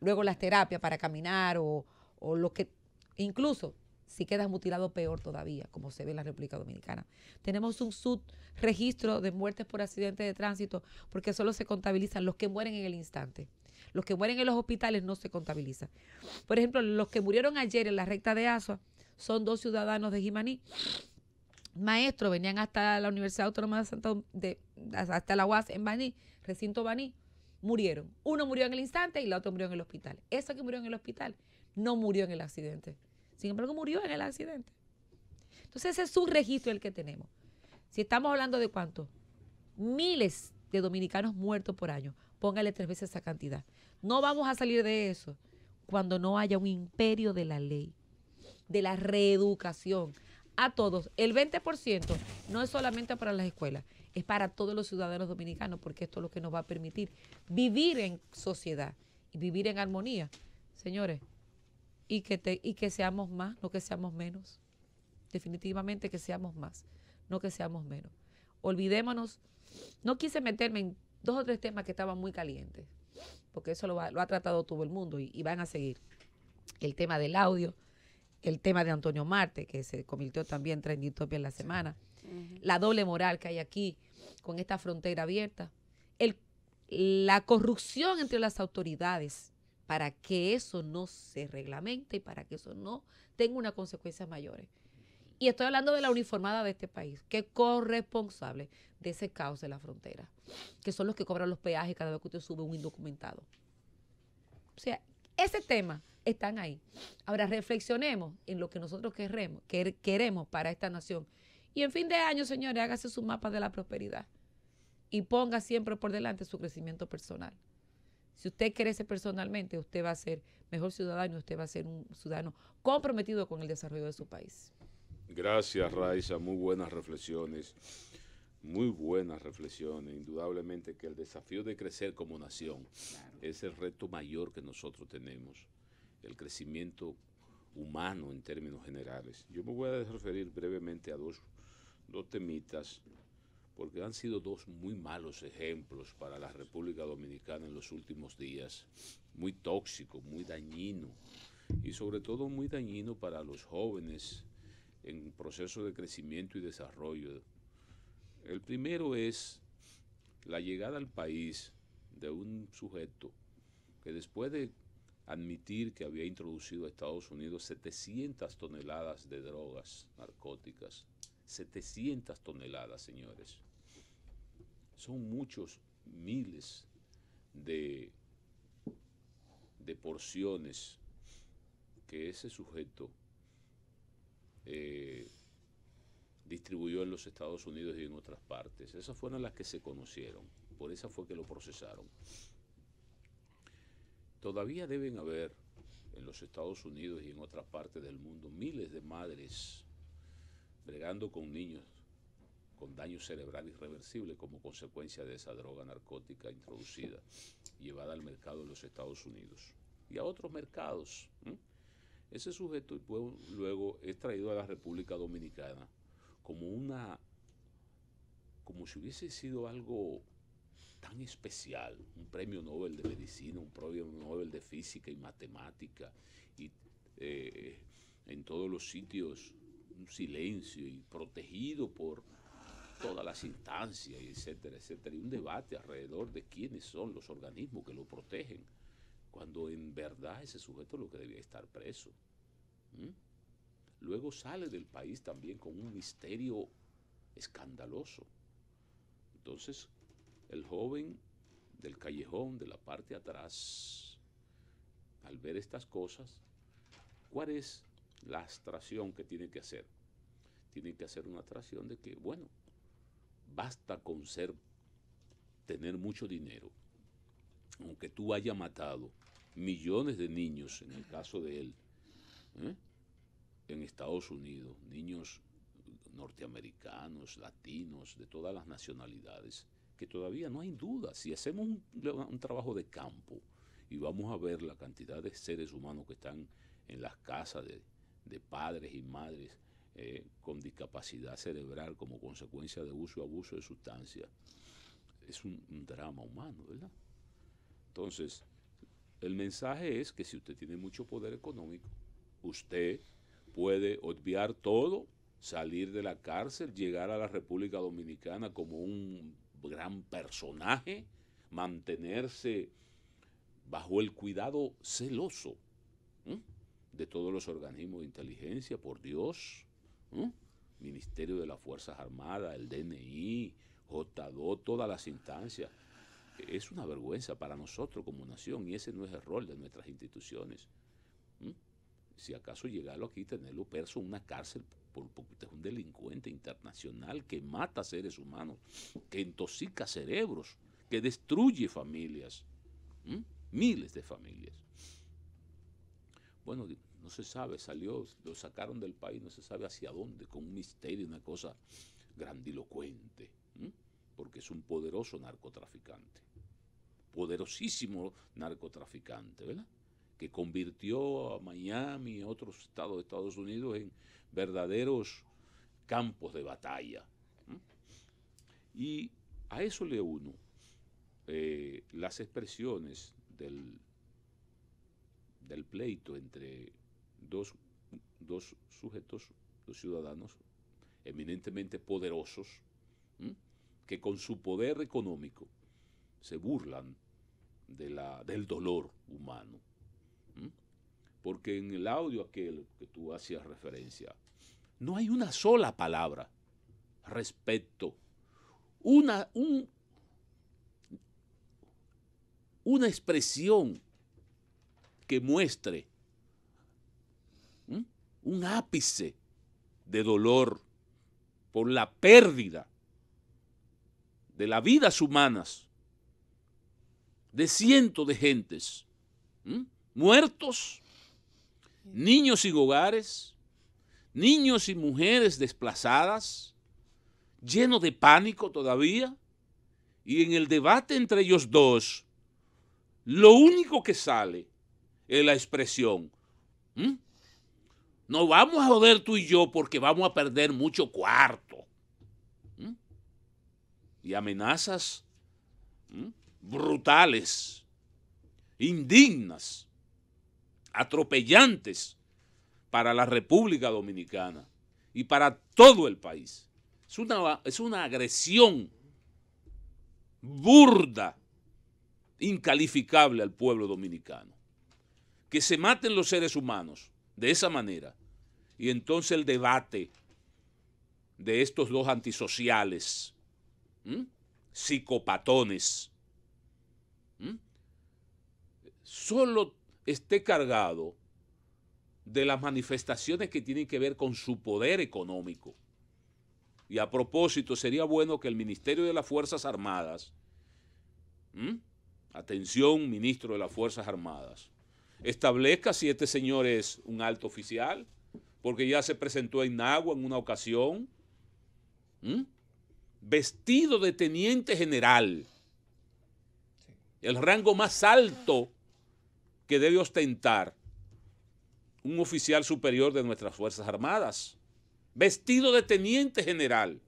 Luego las terapias para caminar o, lo que, incluso si quedas mutilado, peor todavía, como se ve en la República Dominicana. Tenemos un subregistro de muertes por accidente de tránsito porque solo se contabilizan los que mueren en el instante. Los que mueren en los hospitales no se contabilizan. Por ejemplo, los que murieron ayer en la recta de Asua son dos ciudadanos de Jimaní. Maestros venían hasta la Universidad Autónoma de Santo de, hasta la UAS en Baní, recinto Baní, murieron. Uno murió en el instante y la otro murió en el hospital. Eso que murió en el hospital no murió en el accidente. Sin embargo, murió en el accidente. Entonces, ese es su registro el que tenemos. Si estamos hablando de cuánto, miles de dominicanos muertos por año, póngale tres veces esa cantidad. No vamos a salir de eso cuando no haya un imperio de la ley, de la reeducación a todos. El 20% no es solamente para las escuelas, es para todos los ciudadanos dominicanos, porque esto es lo que nos va a permitir vivir en sociedad y vivir en armonía. Señores, y que, te, y que seamos más, no que seamos menos. Definitivamente que seamos más, no que seamos menos. Olvidémonos, no quise meterme en dos o tres temas que estaban muy calientes, porque eso lo, va, lo ha tratado todo el mundo y, van a seguir. El tema del audio, el tema de Antonio Marte, que se convirtió también en topia en la semana, la doble moral que hay aquí con esta frontera abierta, el, la corrupción entre las autoridades, para que eso no se reglamente y para que eso no tenga una consecuencias mayores. Y estoy hablando de la uniformada de este país, que es corresponsable de ese caos de la frontera, que son los que cobran los peajes cada vez que usted sube un indocumentado. O sea, ese tema están ahí. Ahora reflexionemos en lo que nosotros queremos, queremos para esta nación. Y en fin de año, señores, hágase su mapa de la prosperidad y ponga siempre por delante su crecimiento personal. Si usted crece personalmente, usted va a ser mejor ciudadano, usted va a ser un ciudadano comprometido con el desarrollo de su país. Gracias, Raiza. Muy buenas reflexiones. Muy buenas reflexiones. Indudablemente que el desafío de crecer como nación es el reto mayor que nosotros tenemos. El crecimiento humano en términos generales. Yo me voy a referir brevemente a dos, dos temitas porque han sido dos muy malos ejemplos para la República Dominicana en los últimos días, muy tóxico, muy dañino y sobre todo muy dañino para los jóvenes en proceso de crecimiento y desarrollo. El primero es la llegada al país de un sujeto que después de admitir que había introducido a Estados Unidos 700 toneladas de drogas narcóticas, 700 toneladas, señores son muchos miles de, de porciones que ese sujeto eh, distribuyó en los Estados Unidos y en otras partes. Esas fueron las que se conocieron, por esa fue que lo procesaron. Todavía deben haber en los Estados Unidos y en otras partes del mundo miles de madres bregando con niños con daño cerebral irreversible como consecuencia de esa droga narcótica introducida, llevada al mercado de los Estados Unidos y a otros mercados. Ese sujeto luego es traído a la República Dominicana como una como si hubiese sido algo tan especial, un premio Nobel de medicina, un premio Nobel de física y matemática, y eh, en todos los sitios un silencio y protegido por todas las instancias, etcétera, etcétera, y un debate alrededor de quiénes son los organismos que lo protegen, cuando en verdad ese sujeto es lo que debía estar preso. Luego sale del país también con un misterio escandaloso. Entonces, el joven del callejón, de la parte atrás, al ver estas cosas, ¿cuál es la atracción que tiene que hacer? Tiene que hacer una atracción de que, bueno, basta con ser, tener mucho dinero, aunque tú haya matado millones de niños, en el caso de él, ¿eh? en Estados Unidos, niños norteamericanos, latinos, de todas las nacionalidades, que todavía no hay duda. Si hacemos un, trabajo de campo y vamos a ver la cantidad de seres humanos que están en las casas de, de padres y madres eh, con discapacidad cerebral como consecuencia de uso y abuso de sustancias. Es un, drama humano, ¿verdad? Entonces, el mensaje es que si usted tiene mucho poder económico, usted puede obviar todo, salir de la cárcel, llegar a la República Dominicana como un gran personaje, mantenerse bajo el cuidado celoso de todos los organismos de inteligencia, por Dios. ¿Mm? Ministerio de las Fuerzas Armadas, el DNI, J2, todas las instancias. Es una vergüenza para nosotros como nación y ese no es el rol de nuestras instituciones. ¿Mm? Si acaso llegarlo aquí, tenerlo perso en una cárcel porque es un delincuente internacional que mata seres humanos, que intoxica cerebros, que destruye familias, ¿Mm? miles de familias. Bueno, no se sabe, salió, lo sacaron del país, no se sabe hacia dónde, con un misterio, una cosa grandilocuente, porque es un poderoso narcotraficante, poderosísimo narcotraficante, ¿verdad? que convirtió a Miami y a otros estados de Estados Unidos en verdaderos campos de batalla. Y a eso le uno eh, las expresiones del, del pleito entre dos, sujetos, dos ciudadanos eminentemente poderosos, que con su poder económico se burlan de la, del dolor humano. Porque en el audio aquel que tú hacías referencia, no hay una sola palabra respecto, una, una expresión que muestre un ápice de dolor por la pérdida de las vidas humanas de cientos de gentes, muertos, niños y hogares, niños y mujeres desplazadas, lleno de pánico todavía, y en el debate entre ellos dos, lo único que sale es la expresión, no vamos a joder tú y yo porque vamos a perder mucho cuarto. ¿Mm? Y amenazas ¿Mm? brutales, indignas, atropellantes para la República Dominicana y para todo el país. Es es una agresión burda, incalificable al pueblo dominicano. Que se maten los seres humanos de esa manera y entonces el debate de estos dos antisociales, psicopatones, solo esté cargado de las manifestaciones que tienen que ver con su poder económico. Y a propósito, sería bueno que el Ministerio de las Fuerzas Armadas, atención, ministro de las Fuerzas Armadas, establezca si este señor es un alto oficial, porque ya se presentó en Nagua en una ocasión, vestido de teniente general, el rango más alto que debe ostentar un oficial superior de nuestras Fuerzas Armadas, vestido de teniente general,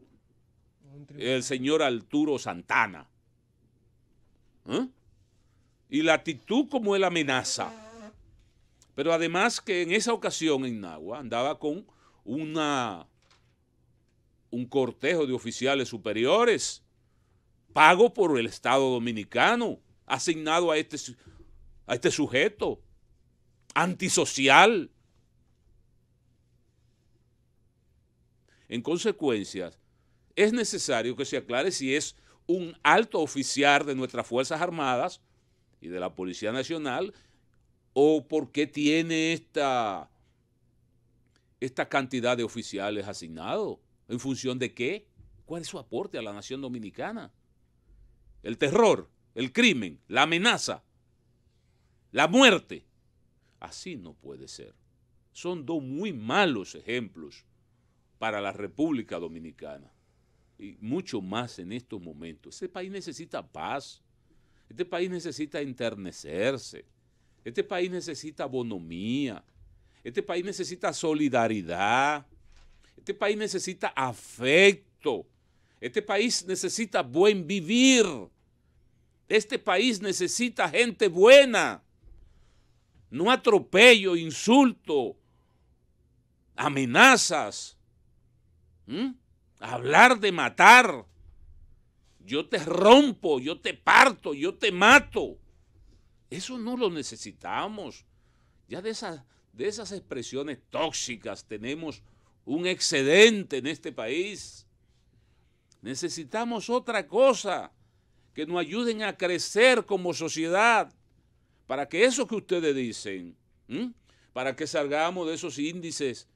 el señor Arturo Santana. Y la actitud como él amenaza pero además que en esa ocasión en Nagua andaba con una, un cortejo de oficiales superiores, pago por el Estado Dominicano, asignado a este, a este sujeto, antisocial. En consecuencia, es necesario que se aclare si es un alto oficial de nuestras Fuerzas Armadas y de la Policía Nacional ¿O por qué tiene esta, esta cantidad de oficiales asignados? ¿En función de qué? ¿Cuál es su aporte a la nación dominicana? El terror, el crimen, la amenaza, la muerte. Así no puede ser. Son dos muy malos ejemplos para la República Dominicana. Y mucho más en estos momentos. Este país necesita paz. Este país necesita enternecerse. Este país necesita bonomía. Este país necesita solidaridad. Este país necesita afecto. Este país necesita buen vivir. Este país necesita gente buena. No atropello, insulto, amenazas. ¿Mm? Hablar de matar. Yo te rompo, yo te parto, yo te mato. Eso no lo necesitamos. Ya de esas, de esas expresiones tóxicas tenemos un excedente en este país. Necesitamos otra cosa que nos ayuden a crecer como sociedad para que eso que ustedes dicen, para que salgamos de esos índices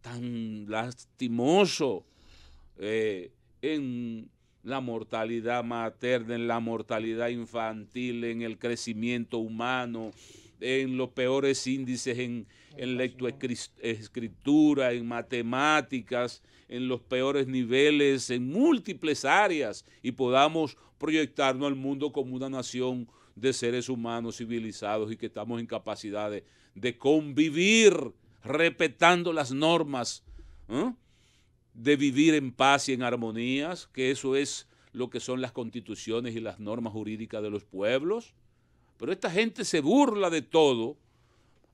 tan lastimosos eh, en la mortalidad materna, en la mortalidad infantil, en el crecimiento humano, en los peores índices en, en lectoescritura, en matemáticas, en los peores niveles, en múltiples áreas, y podamos proyectarnos al mundo como una nación de seres humanos civilizados y que estamos en capacidad de, convivir respetando las normas. ¿eh? de vivir en paz y en armonías, que eso es lo que son las constituciones y las normas jurídicas de los pueblos. Pero esta gente se burla de todo.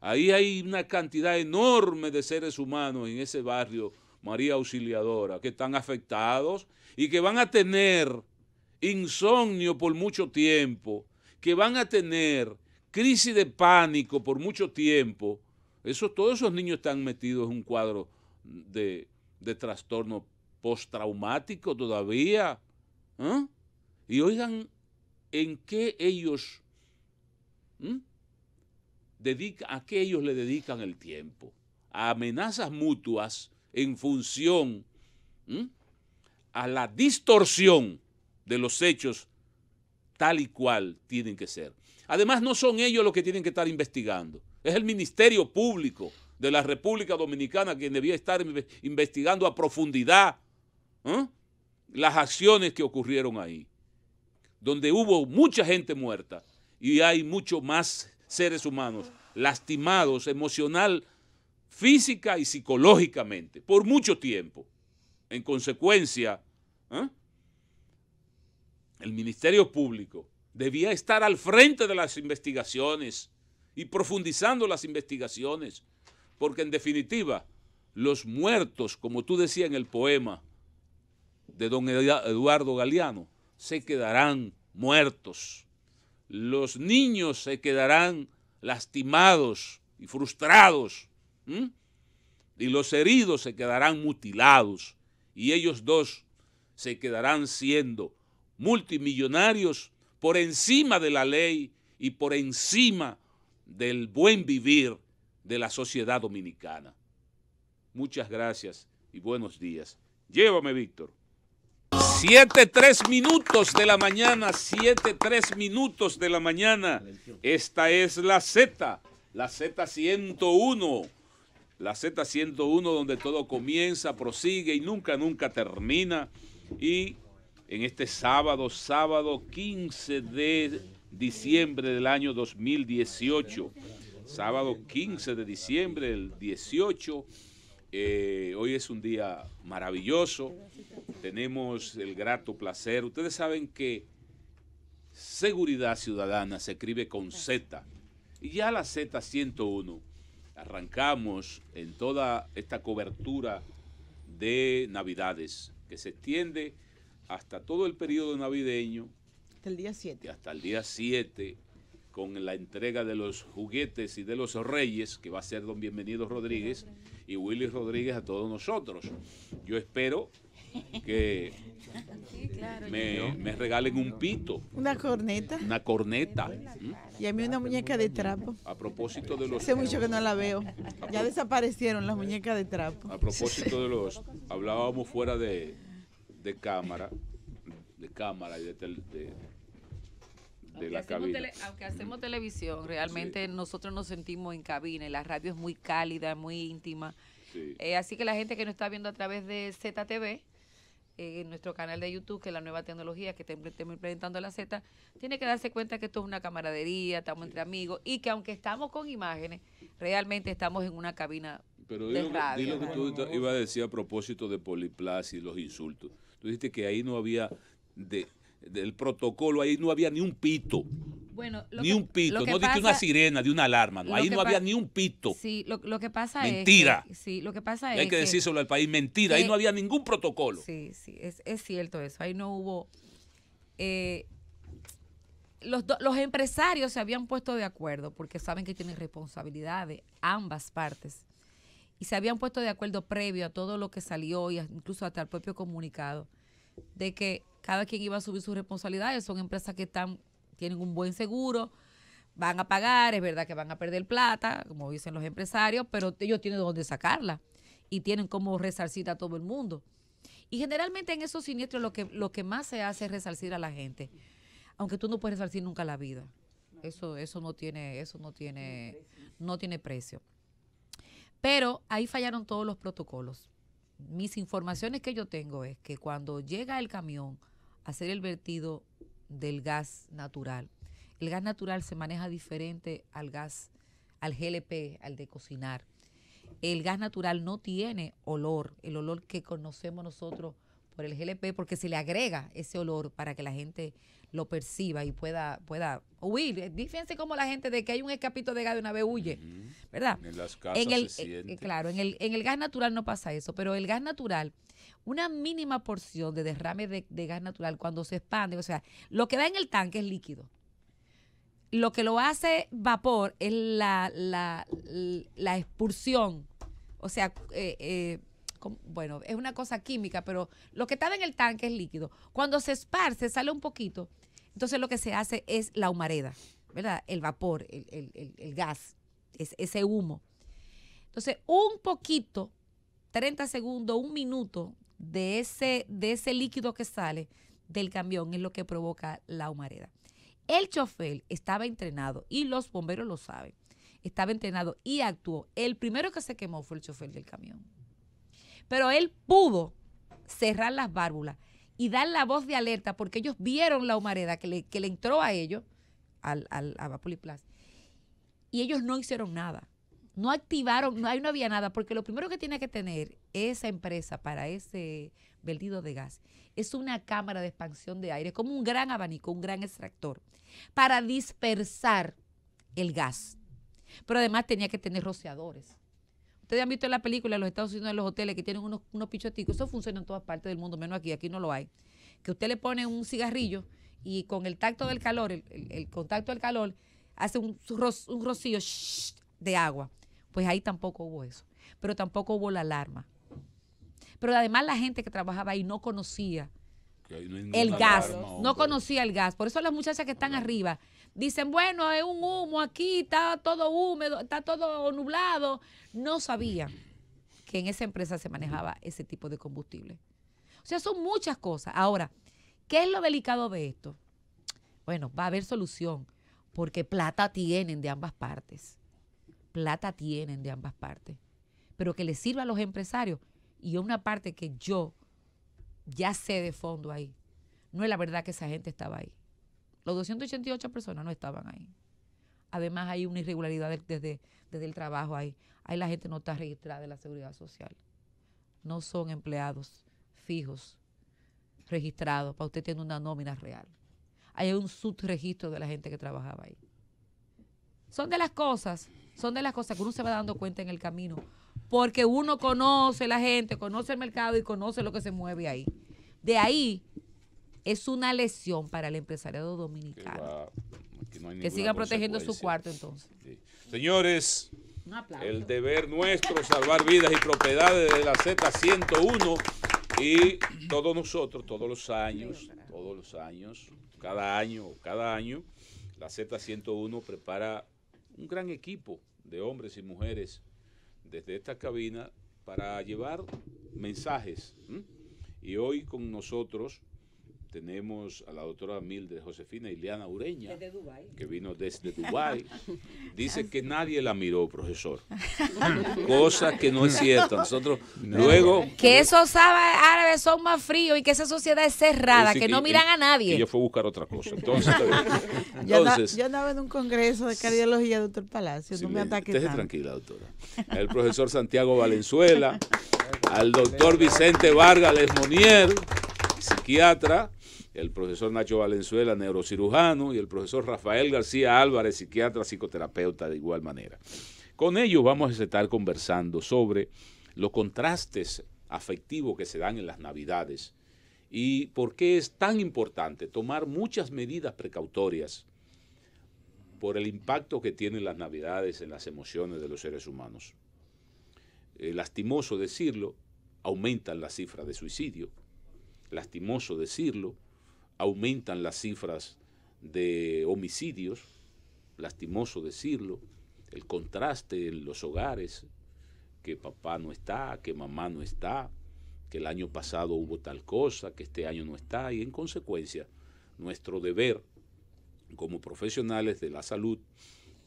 Ahí hay una cantidad enorme de seres humanos en ese barrio María Auxiliadora que están afectados y que van a tener insomnio por mucho tiempo, que van a tener crisis de pánico por mucho tiempo. Eso, todos esos niños están metidos en un cuadro de, de trastorno postraumático todavía. ¿eh? Y oigan en qué ellos dedican, a ellos le dedican el tiempo. A amenazas mutuas en función a la distorsión de los hechos tal y cual tienen que ser. Además, no son ellos los que tienen que estar investigando, es el Ministerio Público, de la República Dominicana, quien debía estar investigando a profundidad ¿eh? las acciones que ocurrieron ahí, donde hubo mucha gente muerta y hay mucho más seres humanos lastimados emocional, física y psicológicamente por mucho tiempo. En consecuencia, ¿eh? el Ministerio Público debía estar al frente de las investigaciones y profundizando las investigaciones porque en definitiva los muertos, como tú decías en el poema de don Eduardo Galeano, se quedarán muertos. Los niños se quedarán lastimados y frustrados. Y los heridos se quedarán mutilados. Y ellos dos se quedarán siendo multimillonarios por encima de la ley y por encima del buen vivir de la sociedad dominicana. Muchas gracias y buenos días. Llévame, Víctor. tres minutos de la mañana, 7.3 minutos de la mañana. Esta es la Z, la Z101. La Z101 donde todo comienza, prosigue y nunca, nunca termina. Y en este sábado, sábado 15 de diciembre del año 2018 sábado 15 de diciembre, el 18. Eh, hoy es un día maravilloso. Tenemos el grato placer. Ustedes saben que seguridad ciudadana se escribe con Z. Y ya la Z101 arrancamos en toda esta cobertura de Navidades que se extiende hasta todo el periodo navideño. Hasta el día 7. Hasta el día 7 con la entrega de los juguetes y de los reyes, que va a ser don Bienvenido Rodríguez y Willy Rodríguez a todos nosotros. Yo espero que me, regalen un pito. Una corneta. Una corneta. ¿Mm? Y a mí una muñeca de trapo. A propósito de los... Hace mucho que no la veo. Ya desaparecieron las muñecas de trapo. A propósito de los... Hablábamos fuera de, cámara, de cámara y de, de aunque hacemos televisión, realmente nosotros nos sentimos en cabina y la radio es muy cálida, muy íntima. Eh, así que la gente que nos está viendo a través de ZTV, eh, nuestro canal de YouTube, que es la nueva tecnología que estamos implementando la Z, tiene que darse cuenta que esto es una camaradería, estamos entre amigos y que aunque estamos con imágenes, realmente estamos en una cabina Pero de radio. que tú ibas a decir a propósito de Poliplas y los insultos. Tú dijiste que ahí no había de del protocolo, ahí no había ni un pito. Bueno, ni un pito, no diste una sirena, de una alarma, ahí no había ni un pito. Sí, lo, que pasa Mentira. es. Mentira. Sí, lo que pasa es. Hay que, decir sobre al país. Mentira, ahí no había ningún protocolo. Sí, sí, es, cierto eso. Ahí no hubo. Eh, los, los empresarios se habían puesto de acuerdo porque saben que tienen responsabilidades ambas partes y se habían puesto de acuerdo previo a todo lo que salió y incluso hasta el propio comunicado de que cada quien iba a subir sus responsabilidades. Son empresas que están, tienen un buen seguro, van a pagar, es verdad que van a perder plata, como dicen los empresarios, pero ellos tienen dónde sacarla y tienen cómo resarcir a todo el mundo. Y generalmente en esos siniestros lo que, lo que más se hace es resarcir a la gente, aunque tú no puedes resarcir nunca la vida. Eso, eso no tiene, eso no tiene, no tiene precio. Pero ahí fallaron todos los protocolos. Mis informaciones que yo tengo es que cuando llega el camión, hacer el vertido del gas natural. El gas natural se maneja diferente al gas, al GLP, al de cocinar. El gas natural no tiene olor, el olor que conocemos nosotros por el GLP, porque se le agrega ese olor para que la gente lo perciba y pueda, pueda huir. Eh, fíjense cómo la gente de que hay un escapito de gas de una vez huye, ¿verdad? En las casas se eh, siente. Eh, claro, en el, en el gas natural no pasa eso, pero el gas natural, una mínima porción de derrame de, gas natural cuando se expande, o sea, lo que da en el tanque es líquido lo que lo hace vapor es la, la, la expulsión. O sea, eh, bueno, es una cosa química, pero lo que estaba en el tanque es líquido. Cuando se esparce, sale un poquito, entonces lo que se hace es la humareda, ¿verdad? El vapor, el, gas, es, ese humo. Entonces, un poquito, 30 segundos, un minuto de ese, de ese líquido que sale del camión es lo que provoca la humareda. El chofer estaba entrenado y los bomberos lo saben. Estaba entrenado y actuó. El primero que se quemó fue el chofer del camión. Pero él pudo cerrar las válvulas y dar la voz de alerta porque ellos vieron la humareda que le, entró a ellos, al, al, a y ellos no hicieron nada. No activaron, no, ahí no había nada, porque lo primero que tiene que tener esa empresa para ese vertido de gas es una cámara de expansión de aire, como un gran abanico, un gran extractor, para dispersar el gas. Pero además tenía que tener rociadores Ustedes han visto en la película en los Estados Unidos, en los hoteles, que tienen unos, unos pichoticos. Eso funciona en todas partes del mundo, menos aquí. Aquí no lo hay. Que usted le pone un cigarrillo y con el tacto del calor, el, contacto del calor, hace un, un rocío de agua. Pues ahí tampoco hubo eso. Pero tampoco hubo la alarma. Pero además la gente que trabajaba ahí no conocía el gas. no conocía el gas. Por eso las muchachas que están arriba Dicen, bueno, es un humo aquí, está todo húmedo, está todo nublado. No sabían que en esa empresa se manejaba ese tipo de combustible. O sea, son muchas cosas. Ahora, ¿qué es lo delicado de esto? Bueno, va a haber solución, porque plata tienen de ambas partes. Plata tienen de ambas partes. Pero que les sirva a los empresarios. Y una parte que yo ya sé de fondo ahí. No es la verdad que esa gente estaba ahí. Los 288 personas no estaban ahí. Además hay una irregularidad desde, desde el trabajo ahí. Ahí la gente no está registrada en la seguridad social. No son empleados fijos, registrados, para usted tener una nómina real. Hay un subregistro de la gente que trabajaba ahí. Son de las cosas, son de las cosas que uno se va dando cuenta en el camino, porque uno conoce la gente, conoce el mercado y conoce lo que se mueve ahí. De ahí es una lesión para el empresariado dominicano. Que, siga protegiendo su cuarto entonces. Señores, el deber nuestro, es salvar vidas y propiedades de la Z101 y todos nosotros, todos los años, todos los años, cada año, cada año, la Z101 prepara un gran equipo de hombres y mujeres desde esta cabina para llevar mensajes. Y hoy con nosotros tenemos a la doctora Mildred Josefina Ileana Ureña, que vino desde Dubái, dice que nadie la miró, profesor. Cosa que no es cierta. Nosotros luego... Que esos árabes son más fríos y que esa sociedad es cerrada, que no miran a nadie. Y yo fui a buscar otra cosa. Entonces, yo, andaba en un congreso de cardiología, doctor Palacio, no me ataque tanto. tranquila, doctora. El profesor Santiago Valenzuela, al doctor Vicente Vargas Lesmonier, psiquiatra, el profesor Nacho Valenzuela, neurocirujano, y el profesor Rafael García Álvarez, psiquiatra, psicoterapeuta de igual manera. Con ellos vamos a estar conversando sobre los contrastes afectivos que se dan en las navidades y por qué es tan importante tomar muchas medidas precautorias por el impacto que tienen las navidades en las emociones de los seres humanos. Eh, lastimoso decirlo, aumentan las cifras de suicidio. Lastimoso decirlo, aumentan las cifras de homicidios, lastimoso decirlo, el contraste en los hogares, que papá no está, que mamá no está, que el año pasado hubo tal cosa, que este año no está, y en consecuencia nuestro deber como profesionales de la salud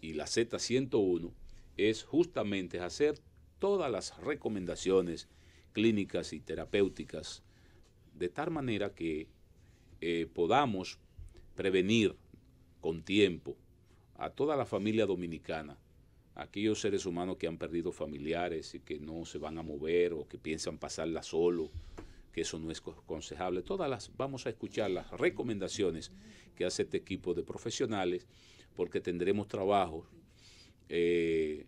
y la Z101 es justamente hacer todas las recomendaciones clínicas y terapéuticas de tal manera que eh, podamos prevenir con tiempo a toda la familia dominicana, aquellos seres humanos que han perdido familiares y que no se van a mover o que piensan pasarla solo, que eso no es aconsejable. Todas las vamos a escuchar las recomendaciones que hace este equipo de profesionales porque tendremos trabajo eh,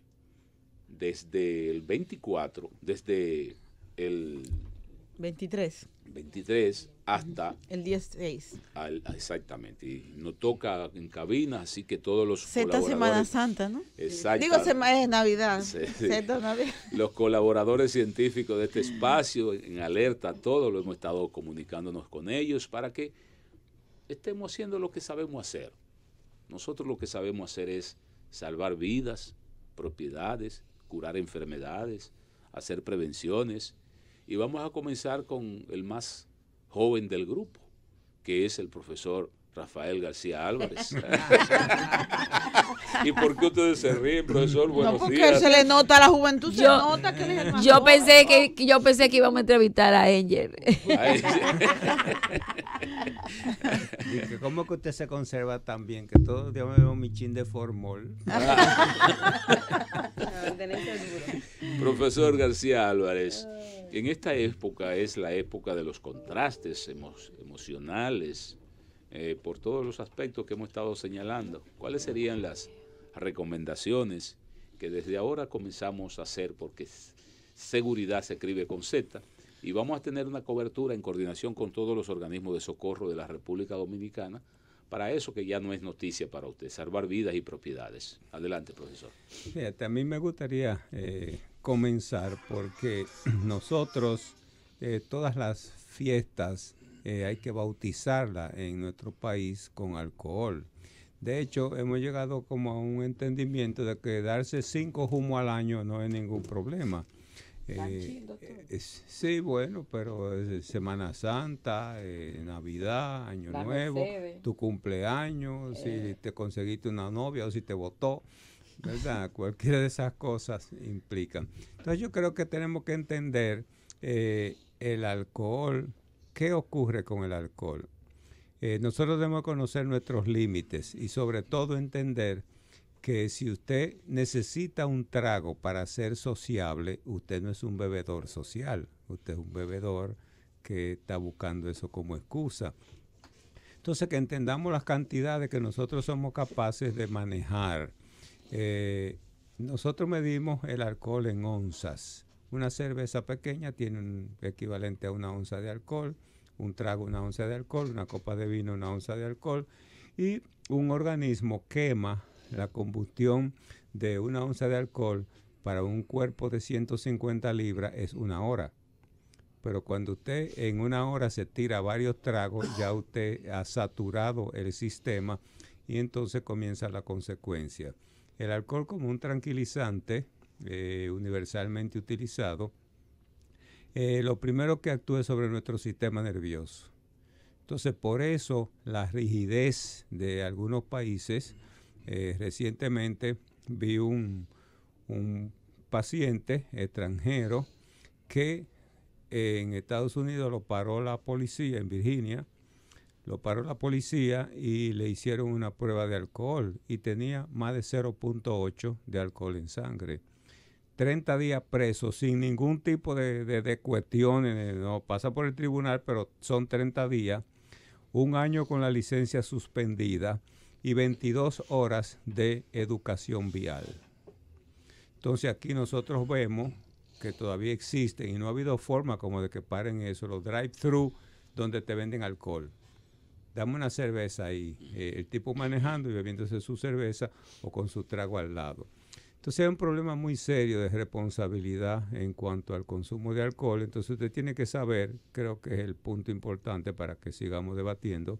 desde el 24, desde el 23. 23 hasta... El 16. Al, exactamente. Y no toca en cabina, así que todos los Z Semana Santa, ¿no? Exacto. Digo, es Navidad. Se, Navidad. Los colaboradores científicos de este espacio, en alerta, todos lo hemos estado comunicándonos con ellos para que estemos haciendo lo que sabemos hacer. Nosotros lo que sabemos hacer es salvar vidas, propiedades, curar enfermedades, hacer prevenciones, y vamos a comenzar con el más joven del grupo, que es el profesor Rafael García Álvarez. ¿Y por qué ustedes se ríen, profesor? Buenos no, porque se le nota a la juventud, se yo, nota que yo pensé que Yo pensé que íbamos a entrevistar a Engel. ¿Cómo que usted se conserva tan bien? Que todos los días me veo mi chin de formol. profesor García Álvarez, en esta época es la época de los contrastes emocionales, eh, por todos los aspectos que hemos estado señalando. ¿Cuáles serían las recomendaciones que desde ahora comenzamos a hacer? Porque seguridad se escribe con Z y vamos a tener una cobertura en coordinación con todos los organismos de socorro de la República Dominicana para eso que ya no es noticia para usted, salvar vidas y propiedades. Adelante, profesor. Fíjate, a mí me gustaría eh, comenzar porque nosotros eh, todas las fiestas eh, hay que bautizarla en nuestro país con alcohol. De hecho, hemos llegado como a un entendimiento de que darse cinco humos al año no es ningún problema. Eh, eh sí, bueno, pero es Semana Santa, Navidad, Año Nuevo, tu cumpleaños, si te conseguiste una novia o si te votó. ¿verdad? Cualquiera de esas cosas implican. Entonces yo creo que tenemos que entender eh, el alcohol, qué ocurre con el alcohol. Eh, nosotros debemos conocer nuestros límites y sobre todo entender que si usted necesita un trago para ser sociable, usted no es un bebedor social, usted es un bebedor que está buscando eso como excusa. Entonces, que entendamos las cantidades que nosotros somos capaces de manejar eh, nosotros medimos el alcohol en onzas. Una cerveza pequeña tiene un equivalente a una onza de alcohol, un trago una onza de alcohol, una copa de vino una onza de alcohol y un organismo quema la combustión de una onza de alcohol para un cuerpo de 150 libras es una hora. Pero cuando usted en una hora se tira varios tragos, ya usted ha saturado el sistema y entonces comienza la consecuencia. El alcohol como un tranquilizante eh, universalmente utilizado, eh, lo primero que actúa sobre nuestro sistema nervioso. Entonces, por eso la rigidez de algunos países, eh, recientemente vi un, un paciente extranjero que en Estados Unidos lo paró la policía en Virginia lo paró la policía y le hicieron una prueba de alcohol y tenía más de 0.8 de alcohol en sangre. 30 días preso sin ningún tipo de, de, cuestiones, no pasa por el tribunal, pero son 30 días, un año con la licencia suspendida y 22 horas de educación vial. Entonces aquí nosotros vemos que todavía existen y no ha habido forma como de que paren eso, los drive-thru donde te venden alcohol dame una cerveza ahí. Eh, el tipo manejando y bebiéndose su cerveza o con su trago al lado. Entonces hay un problema muy serio de responsabilidad en cuanto al consumo de alcohol. Entonces usted tiene que saber, creo que es el punto importante para que sigamos debatiendo,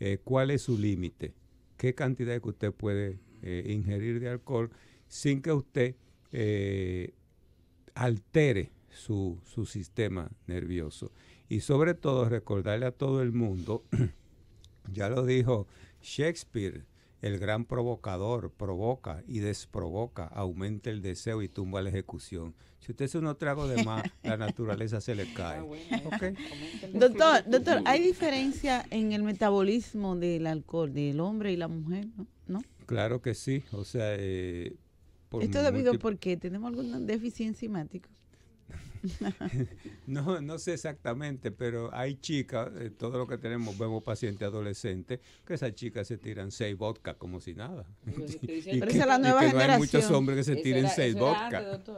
eh, cuál es su límite, qué cantidad que usted puede eh, ingerir de alcohol sin que usted altere su, su sistema nervioso. Y sobre todo recordarle a todo el mundo ya lo dijo Shakespeare, el gran provocador, provoca y desprovoca, aumenta el deseo y tumba la ejecución. Si usted se uno trago de más, la naturaleza se le cae. Ah, doctor, doctor, ¿hay diferencia en el metabolismo del alcohol del hombre y la mujer? ¿No? Claro que sí. O sea, eh, ¿Esto debido porque tenemos algún déficit enzimático? no, no sé exactamente, pero hay chicas, eh, todo lo que tenemos, vemos pacientes adolescentes, que esas chicas se tiran seis vodka como si nada. y, no hay muchos hombres que se tiren seis vodka.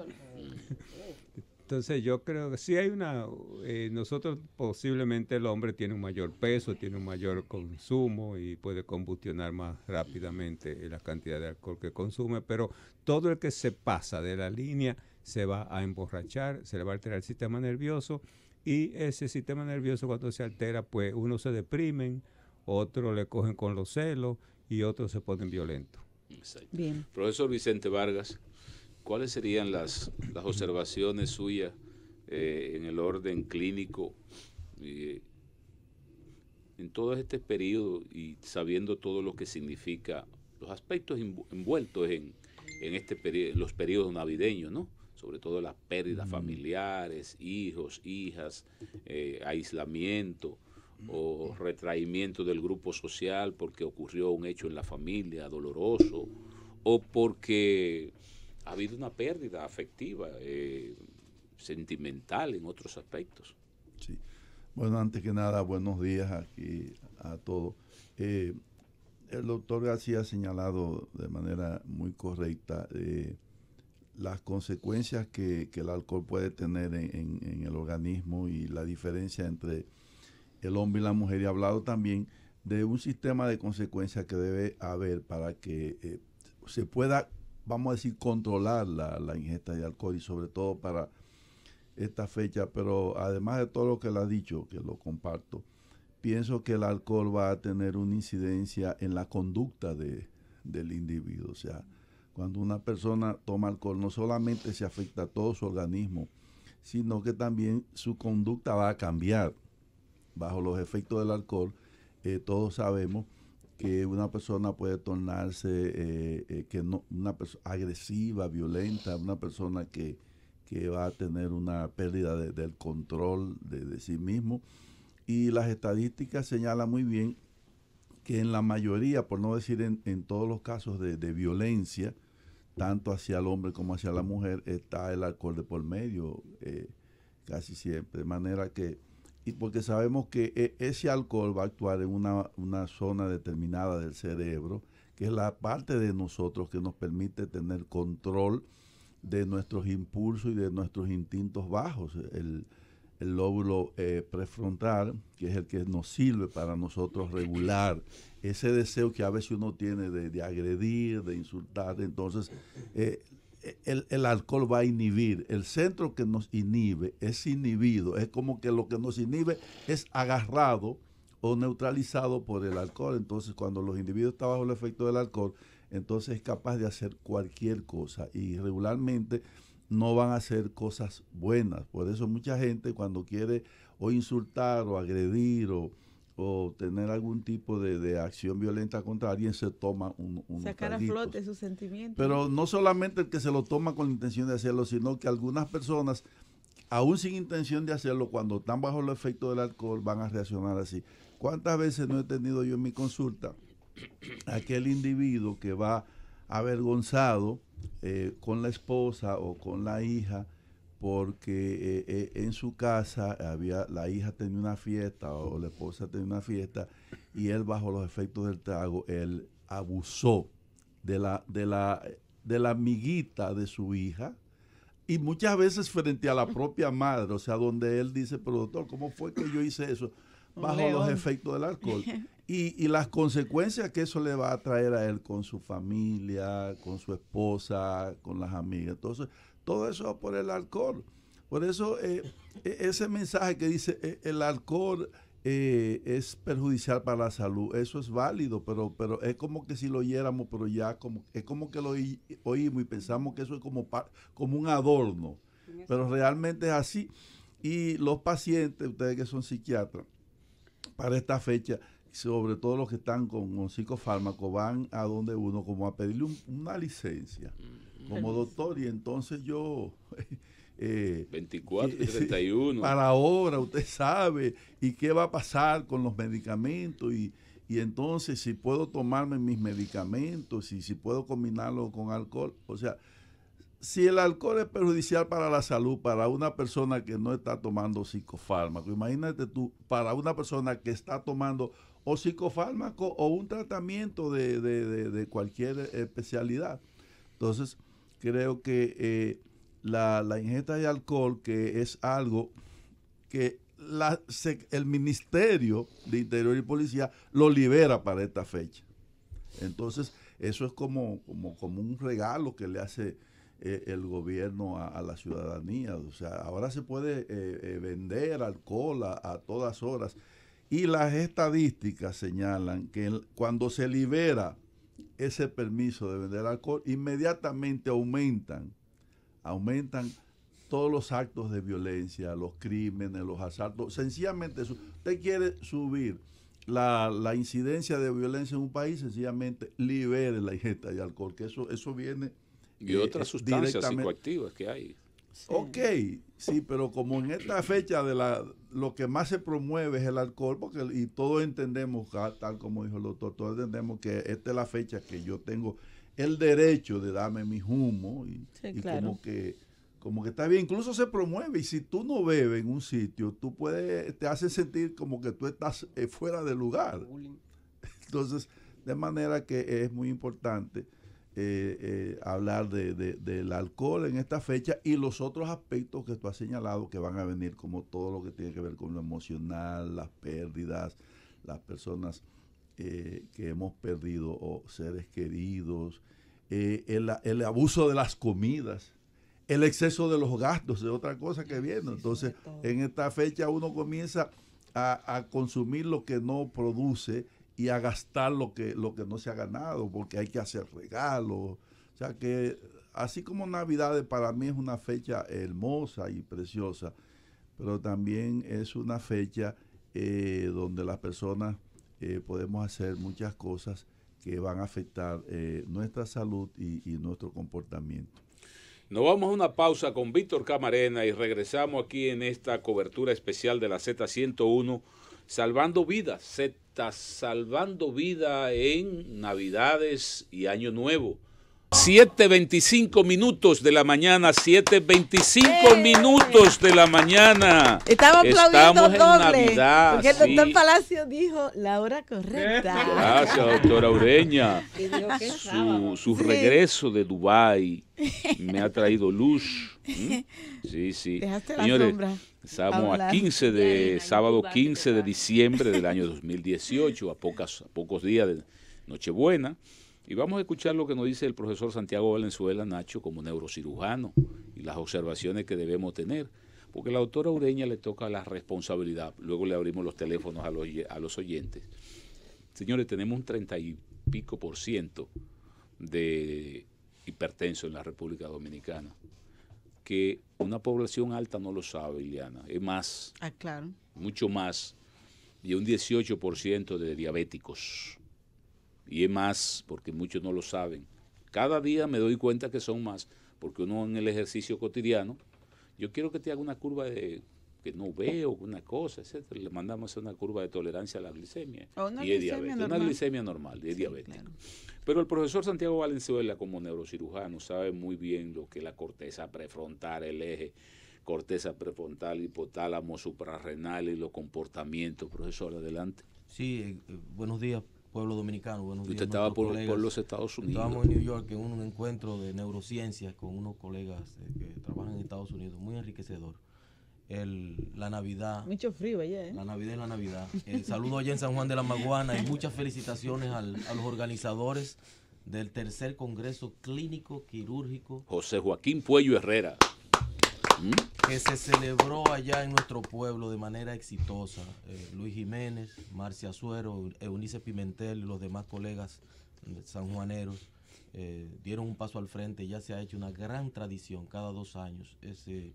Entonces yo creo que sí hay una, eh, nosotros posiblemente el hombre tiene un mayor peso, tiene un mayor consumo y puede combustionar más rápidamente la cantidad de alcohol que consume, pero todo el que se pasa de la línea se va a emborrachar, se le va a alterar el sistema nervioso y ese sistema nervioso cuando se altera, pues uno se deprimen, otro le cogen con los celos y otros se ponen violentos. Bien. Profesor Vicente Vargas, ¿cuáles serían las, las observaciones suyas eh, en el orden clínico eh, en todo este periodo y sabiendo todo lo que significa los aspectos envueltos en, este los periodos navideños, ¿no? sobre todo las pérdidas mm. familiares, hijos, hijas, eh, aislamiento o retraimiento del grupo social porque ocurrió un hecho en la familia doloroso o porque ha habido una pérdida afectiva, eh, sentimental en otros aspectos. Sí. Bueno, antes que nada, buenos días aquí a todos. Eh, el doctor García ha señalado de manera muy correcta las consecuencias que, el alcohol puede tener en, el organismo y la diferencia entre el hombre y la mujer. Y ha hablado también de un sistema de consecuencias que debe haber para que eh, se pueda, vamos a decir, controlar la, ingesta de alcohol y sobre todo para esta fecha. Pero además de todo lo que le ha dicho, que lo comparto, pienso que el alcohol va a tener una incidencia en la conducta de, del individuo. O sea, cuando una persona toma alcohol, no solamente se afecta a todo su organismo, sino que también su conducta va a cambiar. Bajo los efectos del alcohol, eh, todos sabemos que una persona puede tornarse eh, eh, que no, una agresiva, violenta, una persona que, va a tener una pérdida del control de, sí mismo. Y las estadísticas señalan muy bien que en la mayoría, por no decir en, todos los casos de, violencia, tanto hacia el hombre como hacia la mujer, está el alcohol de por medio eh, casi siempre. De manera que, y porque sabemos que eh, ese alcohol va a actuar en una, zona determinada del cerebro, que es la parte de nosotros que nos permite tener control de nuestros impulsos y de nuestros instintos bajos. El, el lóbulo eh, prefrontal, que es el que nos sirve para nosotros regular ese deseo que a veces uno tiene de, de agredir, de insultar, entonces eh, el, el, alcohol va a inhibir. El centro que nos inhibe es inhibido, es como que lo que nos inhibe es agarrado o neutralizado por el alcohol. Entonces, cuando los individuos están bajo el efecto del alcohol, entonces es capaz de hacer cualquier cosa y regularmente no van a hacer cosas buenas. Por eso mucha gente cuando quiere o insultar o agredir o o tener algún tipo de, acción violenta contra alguien, se toma un... un Sacar a flote sus sentimientos. Pero no solamente el que se lo toma con la intención de hacerlo, sino que algunas personas, aún sin intención de hacerlo, cuando están bajo el efecto del alcohol, van a reaccionar así. ¿Cuántas veces no he tenido yo en mi consulta aquel individuo que va avergonzado eh, con la esposa o con la hija porque eh, eh, en su casa había la hija tenía una fiesta o, la esposa tenía una fiesta y él bajo los efectos del trago él abusó de la de la de la amiguita de su hija y muchas veces frente a la propia madre, o sea, donde él dice, pero doctor, ¿cómo fue que yo hice eso? Bajo los efectos del alcohol. Y, y, las consecuencias que eso le va a traer a él con su familia, con su esposa, con las amigas. Entonces, todo eso por el alcohol. Por eso eh, e, ese mensaje que dice eh, el alcohol eh, es perjudicial para la salud, eso es válido, pero, pero es como que si lo oyéramos, pero ya como, es como que lo oímos y pensamos que eso es como, como un adorno, pero realmente es así. Y los pacientes, ustedes que son psiquiatras, para esta fecha, sobre todo los que están con, un psicofármacos, van a donde uno como a pedirle una licencia. Mm como doctor y entonces yo... 24 eh, eh, y 31. Para ahora, usted sabe, y qué va a pasar con los medicamentos y, y entonces si puedo tomarme mis medicamentos y si puedo combinarlo con alcohol. O sea, si el alcohol es perjudicial para la salud, para una persona que no está tomando psicofármaco, imagínate tú, para una persona que está tomando o psicofármaco o un tratamiento de, de cualquier especialidad. Entonces, creo que eh, la, la, ingesta de alcohol, que es algo que el Ministerio de Interior y Policía lo libera para esta fecha. Entonces, eso es como, como, un regalo que le hace eh, el gobierno a, la ciudadanía. O sea, ahora se puede eh, vender alcohol a, a todas horas. Y las estadísticas señalan que cuando se libera ese permiso de vender alcohol, inmediatamente aumentan, aumentan todos los actos de violencia, los crímenes, los asaltos. Sencillamente, usted quiere subir la, incidencia de violencia en un país, sencillamente libere la ingesta de alcohol, que eso, eso viene... Y otras eh, sustancias psicoactivas que hay. Ok, sí, pero como en esta fecha de la, lo que más se promueve es el alcohol, porque y todos entendemos, ah, tal como dijo el doctor, todos entendemos que esta es la fecha que yo tengo el derecho de darme mi humo y, como que como que está bien, incluso se promueve y si tú no bebes en un sitio, tú puedes te hace sentir como que tú estás eh, fuera de lugar. Entonces, de manera que es muy importante eh, eh, hablar del alcohol en esta fecha y los otros aspectos que tú has señalado que van a venir, como todo lo que tiene que ver con lo emocional, las pérdidas, las personas eh, que hemos perdido o seres queridos, el, abuso de las comidas. El exceso de los gastos es otra cosa que viene. Entonces, en esta fecha uno comienza a, a consumir lo que no produce y a gastar lo que, lo que no se ha ganado, porque hay que hacer regalos. O sea que, así como Navidades para mí es una fecha hermosa y preciosa, pero también es una fecha eh, donde las personas eh, podemos hacer muchas cosas que van a afectar eh, nuestra salud y, y, nuestro comportamiento. Nos vamos a una pausa con Víctor Camarena y regresamos aquí en esta cobertura especial de la Z101 salvando vidas, se está salvando vida en Navidades y Año Nuevo. 7.25 minutos de la mañana, 7.25 ¡Eh! minutos de la mañana. Estamos aplaudiendo porque el doctor Palacio dijo la hora correcta. Gracias, doctora Ureña. Su, regreso de Dubai me ha traído luz. ¿Mm? Sí, sí. Dejaste la sombra Estamos a 15 de sábado 15 de diciembre del año 2018, a, pocas, a pocos días de Nochebuena. Y vamos a escuchar lo que nos dice el profesor Santiago Valenzuela Nacho como neurocirujano y las observaciones que debemos tener. Porque la doctora Ureña le toca la responsabilidad. Luego le abrimos los teléfonos a los, a los oyentes. Señores, tenemos un 30 y pico por ciento de hipertenso en la República Dominicana que una población alta no lo sabe, Ileana. Es más, ah, claro. mucho más de un 18% de diabéticos. Y es más, porque muchos no lo saben. Cada día me doy cuenta que son más, porque uno en el ejercicio cotidiano, yo quiero que te haga una curva de que no veo, una cosa, etcétera. Le mandamos una curva de tolerancia a la glicemia. una y glicemia es normal. Una glicemia normal, y es pero el profesor Santiago Valenzuela, como neurocirujano, sabe muy bien lo que es la corteza prefrontal, el eje corteza prefrontal, hipotálamo, suprarrenal y los comportamientos. Profesor, adelante. Sí, eh, eh, buenos días, pueblo dominicano. Usted estaba por, los Estados Unidos. Estábamos en New York en un encuentro de neurociencias con unos colegas eh, que trabajan en Estados Unidos, muy enriquecedor la Navidad. Mucho frío allá, ¿eh? La Navidad es la Navidad. El saludo allá en San Juan de la Maguana y muchas felicitaciones a los organizadores del tercer Congreso Clínico Quirúrgico. José Joaquín Puello Herrera. ¿Mm? Que se celebró allá en nuestro pueblo de manera exitosa. Eh, Luis Jiménez, Marcia Suero, Eunice Pimentel y los demás colegas sanjuaneros eh, dieron un paso al frente. Ya se ha hecho una gran tradición cada dos años. Ese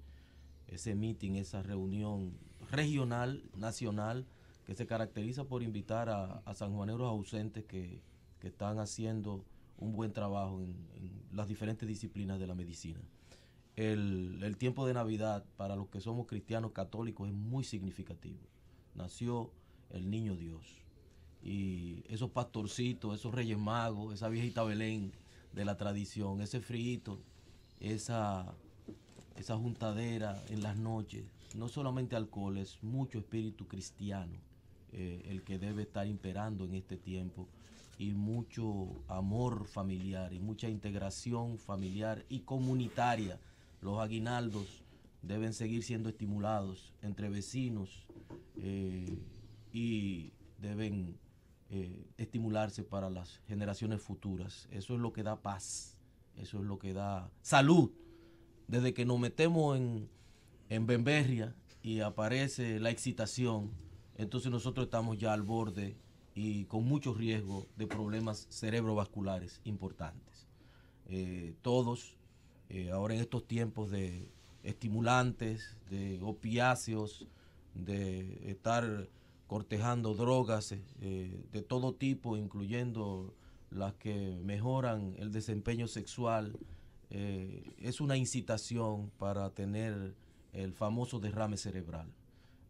ese meeting, esa reunión regional, nacional, que se caracteriza por invitar a, a sanjuaneros ausentes que, están haciendo un buen trabajo en, las diferentes disciplinas de la medicina. El, el tiempo de Navidad para los que somos cristianos católicos es muy significativo. Nació el niño Dios. Y esos pastorcitos, esos reyes magos, esa viejita Belén de la tradición, ese frito, esa esa juntadera en las noches, no solamente alcohol, es mucho espíritu cristiano eh, el que debe estar imperando en este tiempo y mucho amor familiar y mucha integración familiar y comunitaria. Los aguinaldos deben seguir siendo estimulados entre vecinos eh, y deben eh, estimularse para las generaciones futuras. Eso es lo que da paz, eso es lo que da salud desde que nos metemos en, en Bemberria y aparece la excitación, entonces nosotros estamos ya al borde y con mucho riesgo de problemas cerebrovasculares importantes. Eh, todos, eh, ahora en estos tiempos de estimulantes, de opiáceos, de estar cortejando drogas eh, de todo tipo, incluyendo las que mejoran el desempeño sexual, eh, es una incitación para tener el famoso derrame cerebral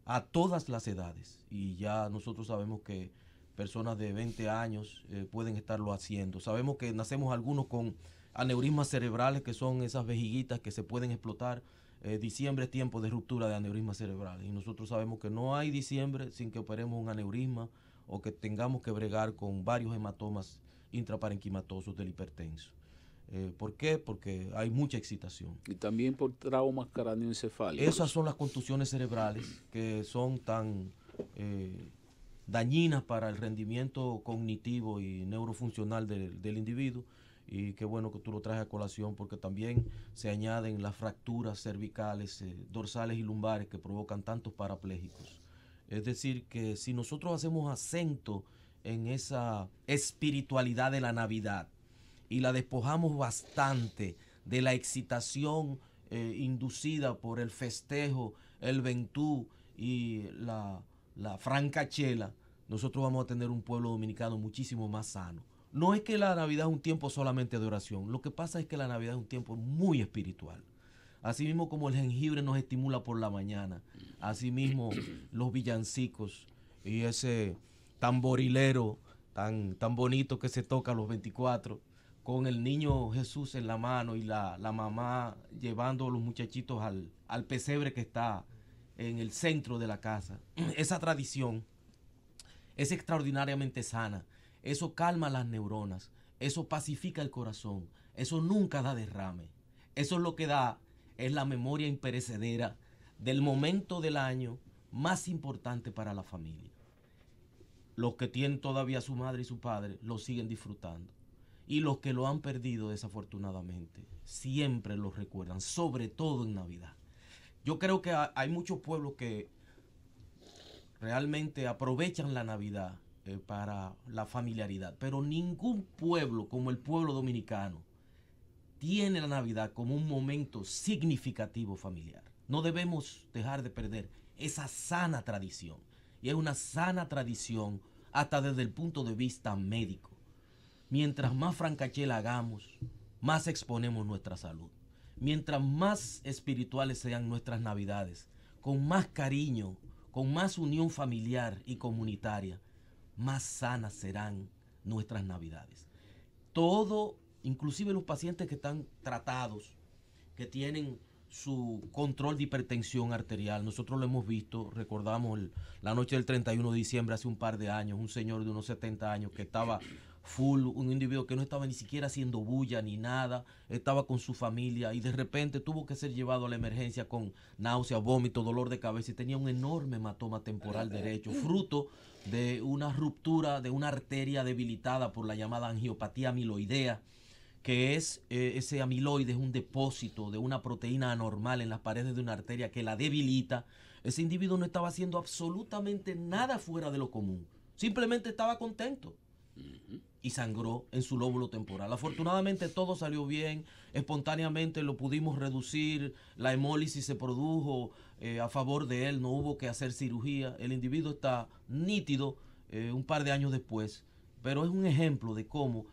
a todas las edades. Y ya nosotros sabemos que personas de 20 años eh, pueden estarlo haciendo. Sabemos que nacemos algunos con aneurismas cerebrales, que son esas vejiguitas que se pueden explotar. Eh, diciembre es tiempo de ruptura de aneurismas cerebrales. Y nosotros sabemos que no hay diciembre sin que operemos un aneurisma o que tengamos que bregar con varios hematomas intraparenquimatosos del hipertenso. Eh, ¿Por qué? Porque hay mucha excitación. Y también por traumas craneoencefálicos. Esas son las contusiones cerebrales que son tan eh, dañinas para el rendimiento cognitivo y neurofuncional del individuo. Y qué bueno que tú lo traes a colación porque también se añaden las fracturas cervicales, eh, dorsales y lumbares que provocan tantos parapléjicos. Es decir, que si nosotros hacemos acento en esa espiritualidad de la Navidad, y la despojamos bastante de la excitación eh, inducida por el festejo, el ventú y la, francachela, nosotros vamos a tener un pueblo dominicano muchísimo más sano. No es que la Navidad es un tiempo solamente de oración, lo que pasa es que la Navidad es un tiempo muy espiritual. Asimismo como el jengibre nos estimula por la mañana, así mismo los villancicos y ese tamborilero tan, tan bonito que se toca a los 24, con el niño Jesús en la mano y la, mamá llevando a los muchachitos al, pesebre que está en el centro de la casa. Esa tradición es extraordinariamente sana. Eso calma las neuronas, eso pacifica el corazón, eso nunca da derrame. Eso es lo que da, es la memoria imperecedera del momento del año más importante para la familia. Los que tienen todavía su madre y su padre lo siguen disfrutando y los que lo han perdido desafortunadamente siempre lo recuerdan, sobre todo en Navidad. Yo creo que hay muchos pueblos que realmente aprovechan la Navidad eh, para la familiaridad, pero ningún pueblo como el pueblo dominicano tiene la Navidad como un momento significativo familiar. No debemos dejar de perder esa sana tradición. Y es una sana tradición hasta desde el punto de vista médico. Mientras más francachela hagamos, más exponemos nuestra salud. Mientras más espirituales sean nuestras navidades, con más cariño, con más unión familiar y comunitaria, más sanas serán nuestras navidades. Todo, inclusive los pacientes que están tratados, que tienen su control de hipertensión arterial. Nosotros lo hemos visto, recordamos la noche del 31 de diciembre hace un par de años, un señor de unos 70 años que estaba full, un individuo que no estaba ni siquiera haciendo bulla ni nada, estaba con su familia y de repente tuvo que ser llevado a la emergencia con náusea, vómito, dolor de cabeza y tenía un enorme hematoma temporal eh, eh, derecho, eh. fruto de una ruptura de una arteria debilitada por la llamada angiopatía amiloidea que es ese amiloide, es un depósito de una proteína anormal en las paredes de una arteria que la debilita. Ese individuo no estaba haciendo absolutamente nada fuera de lo común. Simplemente estaba contento y sangró en su lóbulo temporal. Afortunadamente todo salió bien, espontáneamente lo pudimos reducir, la hemólisis se produjo eh, a favor de él, no hubo que hacer cirugía, el individuo está nítido eh, un par de años después, pero es un ejemplo de cómo,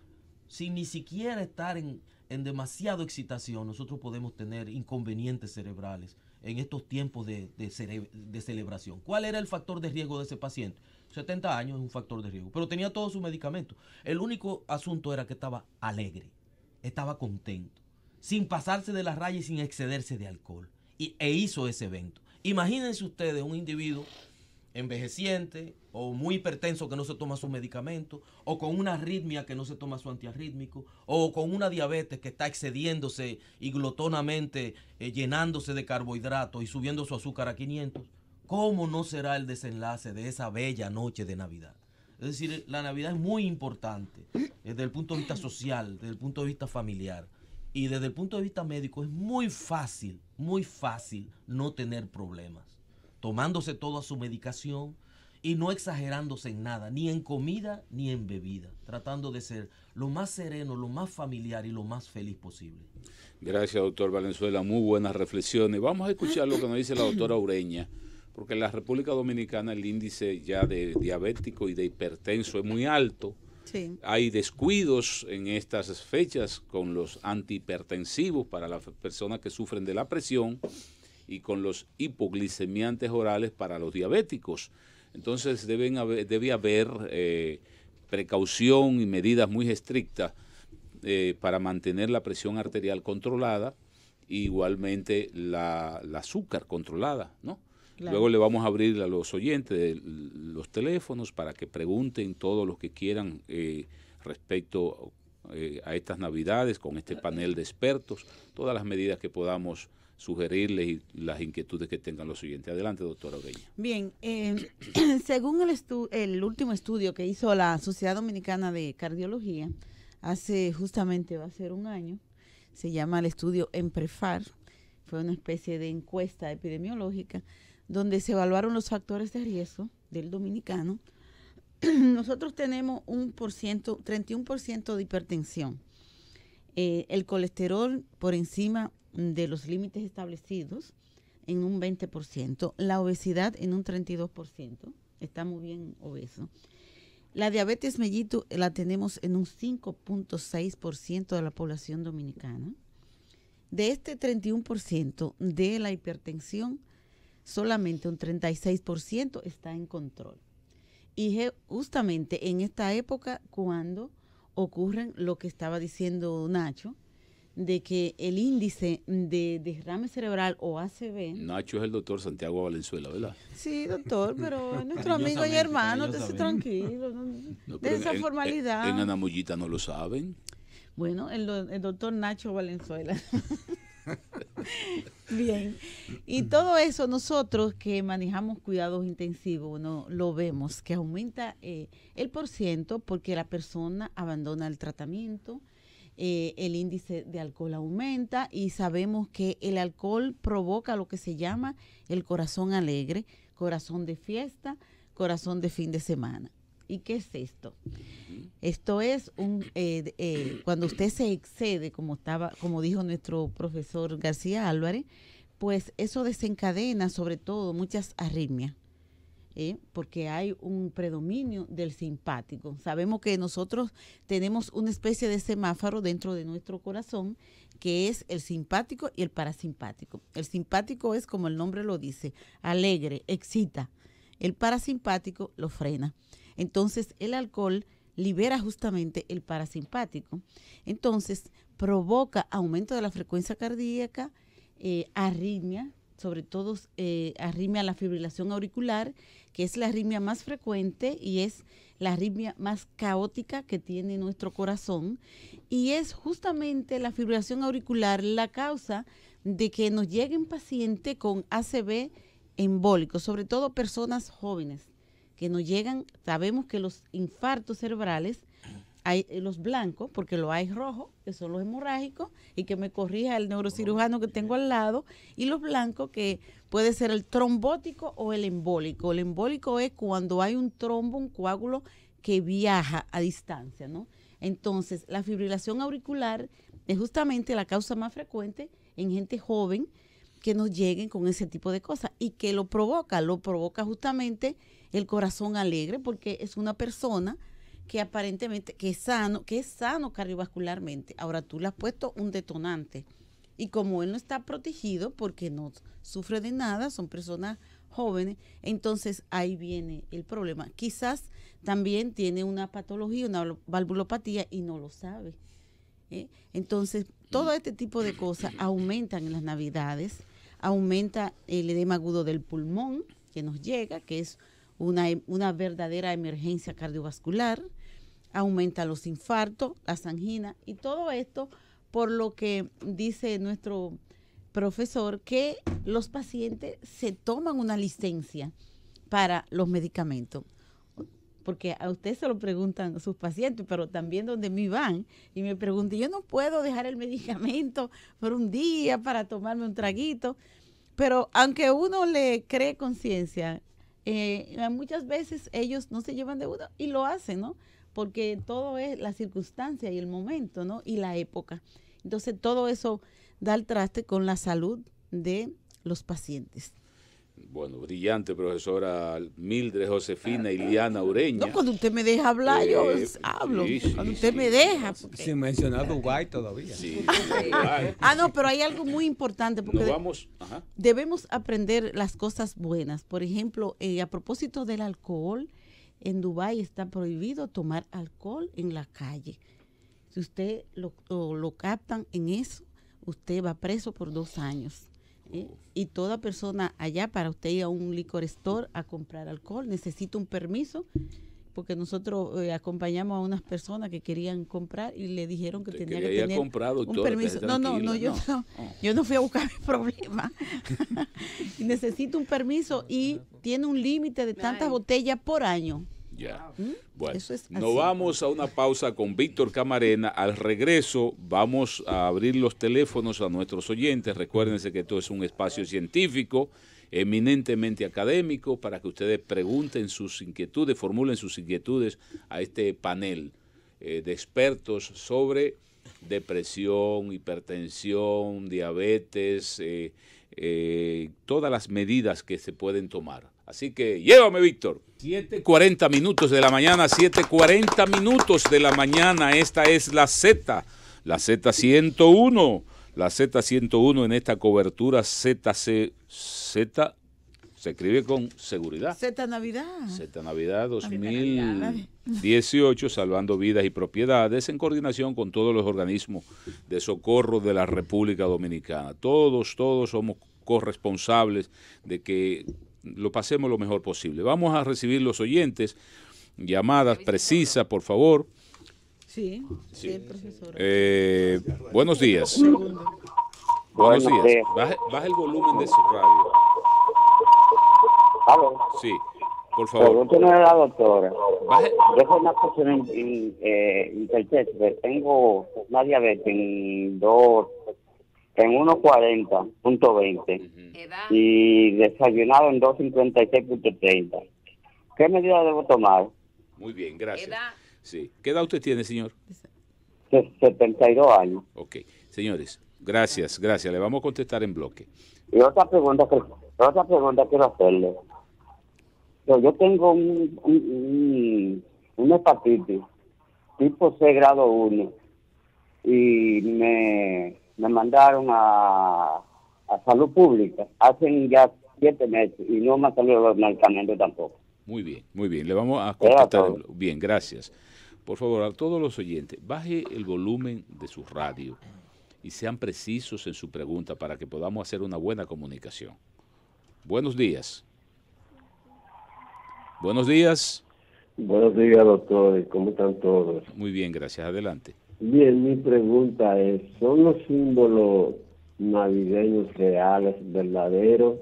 sin ni siquiera estar en, en demasiada excitación, nosotros podemos tener inconvenientes cerebrales en estos tiempos de, de celebración. ¿Cuál era el factor de riesgo de ese paciente? 70 años es un factor de riesgo, pero tenía todos sus medicamentos. El único asunto era que estaba alegre, estaba contento, sin pasarse de las rayas y sin excederse de alcohol. Y, e hizo ese evento. Imagínense ustedes un individuo envejeciente o muy hipertenso que no se toma su medicamento, o con una arritmia que no se toma su antiarrítmico, o con una diabetes que está excediéndose y glotonamente eh, llenándose de carbohidratos y subiendo su azúcar a 500. ¿Cómo no será el desenlace de esa bella noche de Navidad? Es decir, la Navidad es muy importante eh, desde el punto de vista social, desde el punto de vista familiar y desde el punto de vista médico es muy fácil, muy fácil no tener problemas, tomándose toda su medicación y no exagerándose en nada, ni en comida ni en bebida, tratando de ser lo más sereno, lo más familiar y lo más feliz posible. Gracias, doctor Valenzuela, muy buenas reflexiones. Vamos a escuchar lo que nos dice la doctora Ureña porque en la República Dominicana el índice ya de diabético y de hipertenso es muy alto. Sí. Hay descuidos en estas fechas con los antihipertensivos para las personas que sufren de la presión y con los hipoglicemiantes orales para los diabéticos. Entonces debe haber eh, precaución y medidas muy estrictas eh, para mantener la presión arterial controlada e igualmente la, la azúcar controlada, ¿no? Luego le vamos a abrir a los oyentes los teléfonos para que pregunten todo lo que quieran eh, respecto eh, a estas navidades con este panel de expertos, todas las medidas que podamos sugerirles y las inquietudes que tengan los oyentes. Adelante, doctora Ogueña. Bien, eh, según el, el último estudio que hizo la Sociedad Dominicana de Cardiología, hace justamente va a ser un año, se llama el estudio EMPREFAR, fue una especie de encuesta epidemiológica, donde se evaluaron los factores de riesgo del dominicano, nosotros tenemos un por ciento, 31% de hipertensión. Eh, el colesterol por encima de los límites establecidos en un 20%, la obesidad en un 32%, está muy bien obeso. La diabetes mellitus la tenemos en un 5.6% de la población dominicana. De este 31% de la hipertensión, solamente un 36% está en control. Y justamente en esta época cuando ocurren lo que estaba diciendo Nacho, de que el índice de derrame cerebral o acb Nacho es el doctor Santiago Valenzuela, ¿verdad? Sí, doctor, pero es nuestro amigo y hermano, tranquilo. de esa formalidad. En, en Anamullita no lo saben. Bueno, el doctor Nacho Valenzuela. Bien. Y todo eso nosotros que manejamos cuidados intensivos, no lo vemos, que aumenta eh, el por ciento porque la persona abandona el tratamiento, eh, el índice de alcohol aumenta y sabemos que el alcohol provoca lo que se llama el corazón alegre, corazón de fiesta, corazón de fin de semana. ¿Y qué es esto? Esto es un eh, eh, cuando usted se excede, como estaba, como dijo nuestro profesor García Álvarez, pues eso desencadena sobre todo muchas arritmias. ¿eh? porque hay un predominio del simpático. Sabemos que nosotros tenemos una especie de semáforo dentro de nuestro corazón que es el simpático y el parasimpático. El simpático es, como el nombre lo dice, alegre, excita. El parasimpático lo frena. Entonces el alcohol libera justamente el parasimpático. Entonces provoca aumento de la frecuencia cardíaca, eh, arritmia, sobre todo eh, arritmia a la fibrilación auricular, que es la arritmia más frecuente y es la arritmia más caótica que tiene nuestro corazón. Y es justamente la fibrilación auricular la causa de que nos lleguen pacientes con ACV embólico, sobre todo personas jóvenes que nos llegan, sabemos que los infartos cerebrales, hay eh, los blancos, porque lo hay rojo, que son los hemorrágicos, y que me corrija el neurocirujano que tengo al lado, y los blancos, que puede ser el trombótico o el embólico. El embólico es cuando hay un trombo, un coágulo que viaja a distancia, ¿no? Entonces, la fibrilación auricular es justamente la causa más frecuente en gente joven que nos lleguen con ese tipo de cosas y que lo provoca, lo provoca justamente el corazón alegre, porque es una persona que aparentemente que es sano, que es sano cardiovascularmente. Ahora tú le has puesto un detonante. Y como él no está protegido porque no sufre de nada, son personas jóvenes, entonces ahí viene el problema. Quizás también tiene una patología, una valvulopatía y no lo sabe. ¿eh? Entonces, todo este tipo de cosas aumentan en las navidades, aumenta el edema agudo del pulmón que nos llega, que es Em, una, verdadera emergencia cardiovascular, aumenta los infartos, la sangina, y todo esto por lo que dice nuestro profesor que los pacientes se toman una licencia para los medicamentos. Porque a usted se lo preguntan sus pacientes, pero también donde me van y me preguntan, yo no puedo dejar el medicamento por un día para tomarme un traguito. Pero aunque uno le cree conciencia, eh, muchas veces ellos no se llevan deuda y lo hacen, ¿no? Porque todo es la circunstancia y el momento, ¿no? Y la época. Entonces todo eso da el traste con la salud de los pacientes bueno, brillante profesora Mildred Josefina Iliana Ureña. No, cuando usted me deja hablar, yo eh, hablo. cuando usted me deja. Pues, Sin mencionar Dubái todavía. Sí. ah, no, pero hay algo muy importante porque debemos aprender las cosas buenas. Por ejemplo, eh, a propósito del alcohol, en Dubái está prohibido tomar alcohol en la calle. Si usted lo, lo, lo captan en eso, usted va preso por dos años. ¿eh? Y toda persona allá, para usted ir a un licor store a comprar alcohol, necesita un permiso, porque nosotros eh, acompañamos a unas personas que querían comprar y le dijeron que tenía que tener un permiso. No, no, no, yo no. yo no fui a buscar mi problema. necesito un permiso y tiene un límite de tantas botellas por año. Ya. ¿Mm? Bueno, nos vamos a una pausa con Víctor Camarena. Al regreso vamos a abrir los teléfonos a nuestros oyentes. Recuérdense que esto es un espacio científico, eminentemente académico, para que ustedes pregunten sus inquietudes, formulen sus inquietudes a este panel eh, de expertos sobre depresión, hipertensión, diabetes, eh, eh, todas las medidas que se pueden tomar Así que llévame, Víctor. 7.40 minutos de la mañana, 7.40 minutos de la mañana. Esta es la Z, la Z101, la Z101 en esta cobertura ZC, Z, se escribe con seguridad. Z Navidad. Z Navidad 2018, salvando vidas y propiedades en coordinación con todos los organismos de socorro de la República Dominicana. Todos, todos somos corresponsables de que lo pasemos lo mejor posible. Vamos a recibir los oyentes, llamadas precisas, por favor. Sí, sí, profesor. Eh, buenos días. Buenos días. Baja, el volumen de su radio. ¿Aló? Sí, por favor. Pregúnteme a la doctora. Baje. Dejo una cuestión en eh, tengo una diabetes y dos en 1.40.20 punto veinte y desayunado en 2.56.30. ¿Qué medida debo tomar? Muy bien, gracias. Sí. ¿Qué edad usted tiene, señor? 72 años. Ok. Señores, gracias, gracias. Le vamos a contestar en bloque. Y otra pregunta que, otra pregunta quiero hacerle. Yo tengo un, un, hepatitis tipo C grado 1 y me me mandaron a, salud pública hace ya siete meses y no me han los medicamentos tampoco. Muy bien, muy bien. Le vamos a contestar. Bien, gracias. Por favor, a todos los oyentes, baje el volumen de su radio y sean precisos en su pregunta para que podamos hacer una buena comunicación. Buenos días. Buenos días. Buenos días, doctor. ¿Cómo están todos? Muy bien, gracias. Adelante. Bien, mi pregunta es, ¿son los símbolos navideños reales, verdaderos,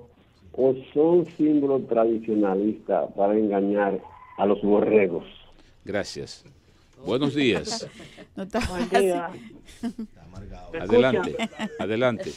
o son símbolos tradicionalistas para engañar a los borregos? Gracias. Buenos días. No Adelante, adelante.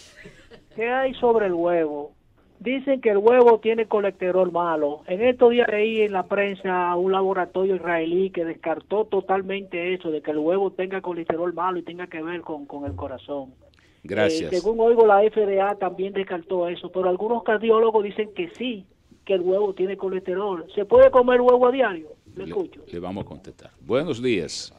¿Qué hay sobre el huevo? Dicen que el huevo tiene colesterol malo. En estos días leí en la prensa a un laboratorio israelí que descartó totalmente eso, de que el huevo tenga colesterol malo y tenga que ver con, con el corazón. Eh, Gracias. según oigo, la FDA también descartó eso, pero algunos cardiólogos dicen que sí, que el huevo tiene colesterol. ¿Se puede comer huevo a diario? Le, escucho. Le vamos a contestar. Buenos días.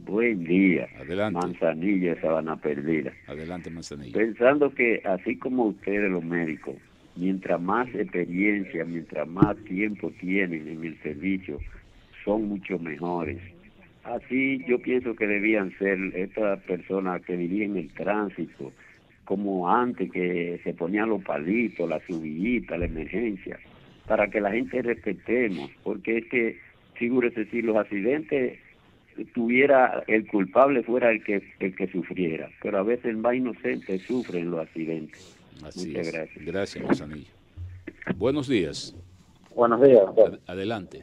Buen día. Adelante. Manzanilla, a perdida. Adelante, Manzanilla. Pensando que, así como ustedes los médicos, mientras más experiencia, mientras más tiempo tienen en el servicio, son mucho mejores. Así yo pienso que debían ser estas personas que vivían el tránsito, como antes que se ponían los palitos, la subidita, la emergencia, para que la gente respetemos, porque es que, figúrese, si los accidentes tuviera el culpable fuera el que el que sufriera, pero a veces más inocentes sufren los accidentes. Así es. gracias. Gracias, Buenos días. Buenos días, Adelante. adelante.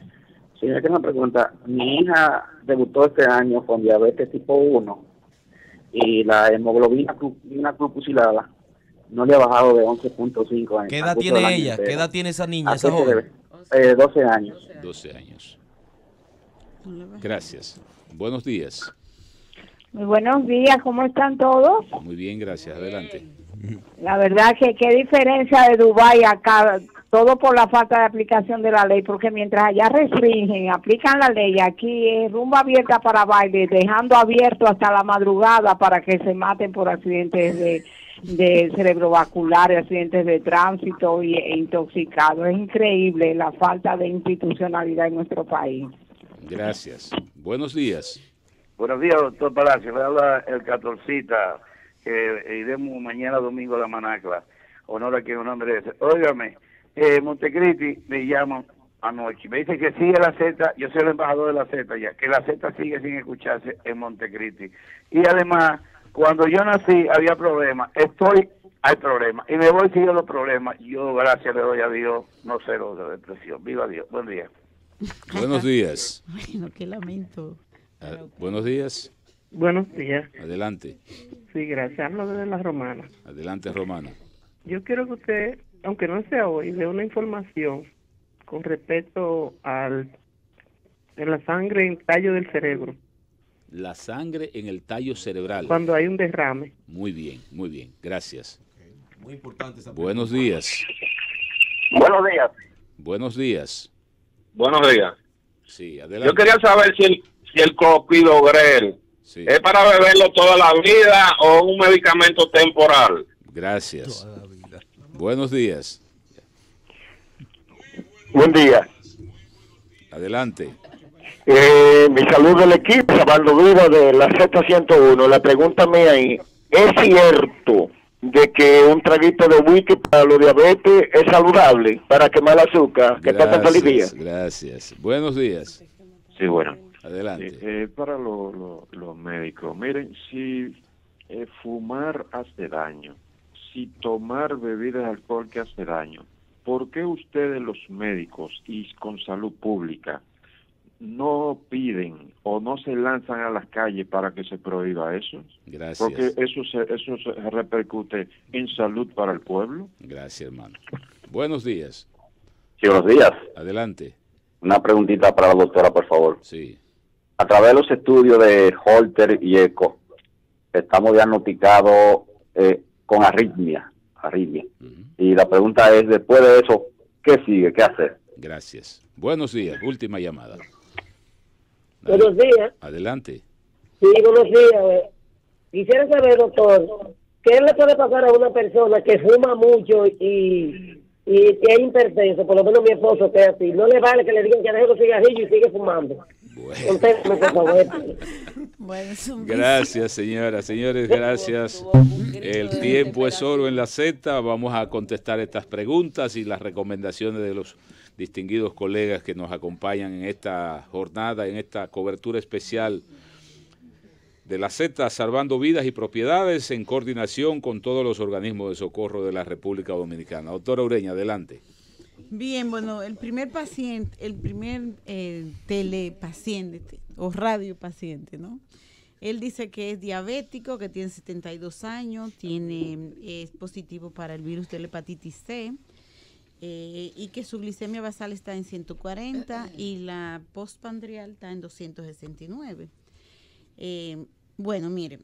yo tengo una pregunta. Mi hija debutó este año con diabetes tipo 1 y la hemoglobina glucosilada no le ha bajado de 11.5 ¿Qué edad tiene ella? ¿Qué edad tiene esa niña, 12 eh, años. 12 años. Gracias. Buenos días. Muy buenos días, ¿cómo están todos? Muy bien, gracias. Adelante. La verdad que qué diferencia de Dubái acá, todo por la falta de aplicación de la ley, porque mientras allá restringen, aplican la ley, aquí es rumba abierta para baile, dejando abierto hasta la madrugada para que se maten por accidentes de, de cerebrovasculares, accidentes de tránsito y, e intoxicados. Es increíble la falta de institucionalidad en nuestro país. Gracias. Buenos días. Buenos días, doctor Palacio. Me habla el catorcita que iremos mañana domingo a la Manacla. Honor a quien hombre es Óigame, eh, Montecristi me llaman anoche. Me dice que sigue la Z, yo soy el embajador de la Z ya, que la Z sigue sin escucharse en Montecristi. Y además, cuando yo nací había problemas, estoy, hay problema y me voy siguiendo los problemas. Yo, gracias le doy a Dios, no sé lo de depresión. Viva Dios, buen día. Buenos días. bueno, qué lamento. Ah, buenos días. Buenos días. Adelante. Sí, gracias. Hablo desde las romanas. Adelante, Romana. Yo quiero que usted, aunque no sea hoy, dé una información con respecto al de la sangre en el tallo del cerebro. La sangre en el tallo cerebral. Cuando hay un derrame. Muy bien, muy bien. Gracias. Muy importante esa Buenos días. Buenos días. Buenos días. Buenos días. Sí, adelante. Yo quería saber si el, si el ¿Es para beberlo toda la vida o un medicamento temporal? Gracias. Buenos días. Buen día. Adelante. Eh, mi salud del equipo, Viva de la Z101. La pregunta mía ahí, ¿es cierto de que un traguito de wiki para los diabetes es saludable para quemar azúcar? Que gracias, Gracias. Buenos días. Sí, bueno. Adelante. Eh, eh, para los médicos, miren, si eh, fumar hace daño, si tomar bebidas alcohol que hace daño, ¿por qué ustedes los médicos y con salud pública no piden o no se lanzan a las calles para que se prohíba eso. Gracias. Porque eso se, eso se repercute en salud para el pueblo. Gracias, hermano. Buenos días. buenos días. Adelante. Una preguntita para la doctora, por favor. Sí. A través de los estudios de Holter y Eco, estamos diagnosticados eh, con arritmia. arritmia. Y la pregunta es, después de eso, ¿qué sigue? ¿Qué hacer? Gracias. Buenos días. Última llamada. Buenos días. Adelante. Sí, buenos días. Quisiera saber, doctor, ¿qué le puede pasar a una persona que fuma mucho y, que es impertenso? Por lo menos mi esposo que así. No le vale que le digan que deje los cigarrillos y sigue fumando. Gracias, señora, señores, gracias. El tiempo es oro en la Z. Vamos a contestar estas preguntas y las recomendaciones de los distinguidos colegas que nos acompañan en esta jornada, en esta cobertura especial de la Z, salvando vidas y propiedades en coordinación con todos los organismos de socorro de la República Dominicana. Doctora Ureña, adelante. Bien, bueno, el primer paciente, el primer eh, telepaciente o radiopaciente, ¿no? Él dice que es diabético, que tiene 72 años, tiene es positivo para el virus de la hepatitis C eh, y que su glicemia basal está en 140 y la postpandrial está en 269. Eh, bueno, mire,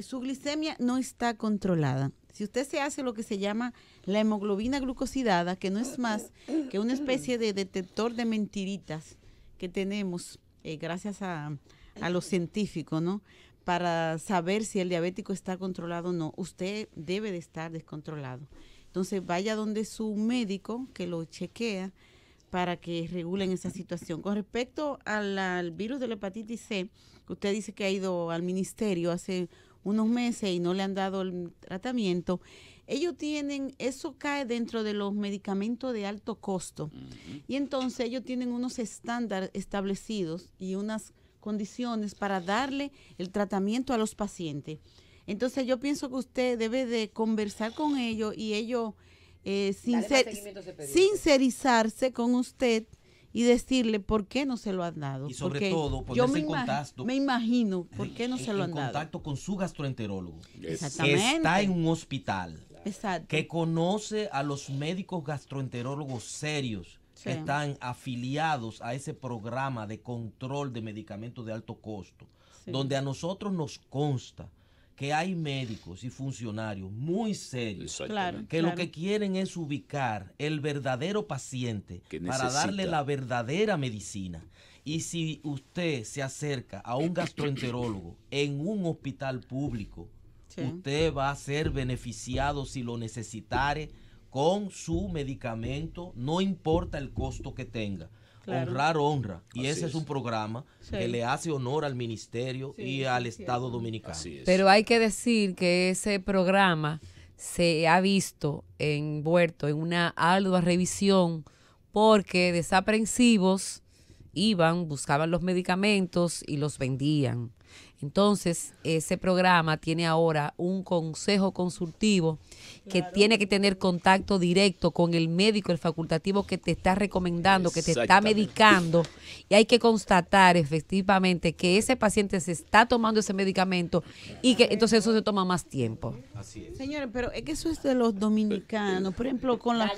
su glicemia no está controlada. Si usted se hace lo que se llama la hemoglobina glucosidada, que no es más que una especie de detector de mentiritas que tenemos eh, gracias a, los científicos, ¿no? Para saber si el diabético está controlado o no. Usted debe de estar descontrolado. Entonces vaya donde su médico que lo chequea para que regulen esa situación. Con respecto al, al, virus de la hepatitis C, que usted dice que ha ido al ministerio hace unos meses y no le han dado el tratamiento, ellos tienen, eso cae dentro de los medicamentos de alto costo. Y entonces ellos tienen unos estándares establecidos y unas condiciones para darle el tratamiento a los pacientes. Entonces yo pienso que usted debe de conversar con ellos y ellos eh, sincerizarse con usted y decirle por qué no se lo han dado. Y sobre todo, yo me Me imagino por qué no se lo han dado. En contacto con su gastroenterólogo. Que está en un hospital que conoce a los médicos gastroenterólogos serios que están afiliados a ese programa de control de medicamentos de alto costo, donde a nosotros nos consta que hay médicos y funcionarios muy serios que lo que quieren es ubicar el verdadero paciente para darle la verdadera medicina. Y si usted se acerca a un gastroenterólogo en un hospital público, Usted va a ser beneficiado si lo necesitare con su medicamento, no importa el costo que tenga. Honrar honra. Y ese es. un programa que le hace honor al ministerio y al Estado dominicano. Pero hay que decir que ese programa se ha visto envuelto en una ardua revisión porque desaprensivos iban, buscaban los medicamentos y los vendían. Entonces, ese programa tiene ahora un consejo consultivo que tiene que tener contacto directo con el médico, el facultativo que te está recomendando, que te está medicando. Y hay que constatar efectivamente que ese paciente se está tomando ese medicamento y que entonces eso se toma más tiempo. Señores, pero es que eso es de los dominicanos. Por ejemplo, con la,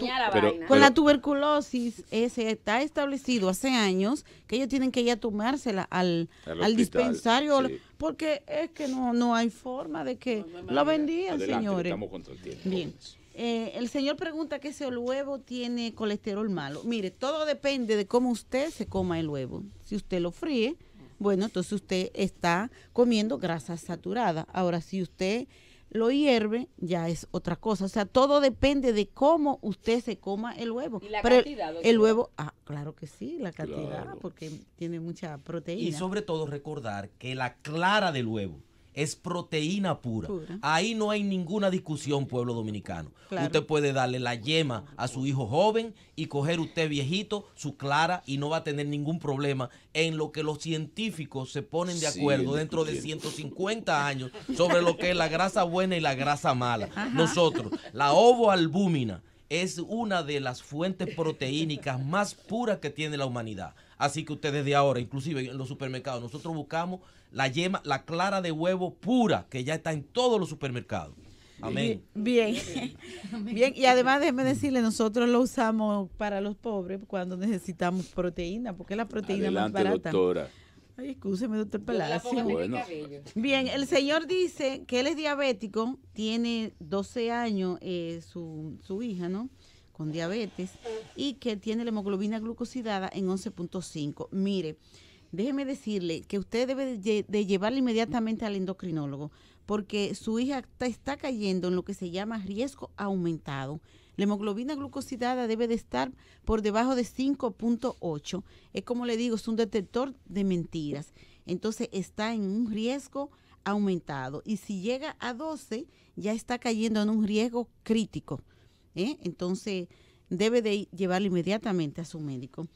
con la tuberculosis se está establecido hace años que ellos tienen que ir a tomársela al, dispensario porque es que no, no hay forma de que lo vendían, señores. Estamos el tiempo. Bien. Eh, el señor pregunta que si el huevo tiene colesterol malo. Mire, todo depende de cómo usted se coma el huevo. Si usted lo fríe, bueno, entonces usted está comiendo grasa saturada. Ahora, si usted lo hierve, ya es otra cosa. O sea, todo depende de cómo usted se coma el huevo. ¿Y la cantidad, el, huevo, ah, claro que sí, la cantidad, porque tiene mucha proteína. Y sobre todo recordar que la clara del huevo es proteína pura. Ahí no hay ninguna discusión, pueblo dominicano. Usted puede darle la yema a su hijo joven y coger usted viejito su clara y no va a tener ningún problema en lo que los científicos se ponen de acuerdo dentro de 150 años sobre lo que es la grasa buena y la grasa mala. Nosotros, la ovoalbúmina es una de las fuentes proteínicas más puras que tiene la humanidad. Así que ustedes de ahora, inclusive en los supermercados, nosotros buscamos la yema, la clara de huevo pura, que ya está en todos los supermercados. Amén. Bien. Bien, y además déjeme decirle, nosotros lo usamos para los pobres cuando necesitamos proteína, porque es la proteína más barata. Doctora. Ay, escúcheme, doctor Palacio. Bueno. Bien, el señor dice que él es diabético, tiene 12 años eh, su, su hija, ¿no? Con diabetes, y que tiene la hemoglobina glucosidada en 11.5. Mire, déjeme decirle que usted debe de llevarle inmediatamente al endocrinólogo, porque su hija está cayendo en lo que se llama riesgo aumentado. La hemoglobina glucosidada debe de estar por debajo de 5.8. Es como le digo, es un detector de mentiras. Entonces está en un riesgo aumentado. Y si llega a 12, ya está cayendo en un riesgo crítico. ¿eh? Entonces debe de llevarlo inmediatamente a su médico.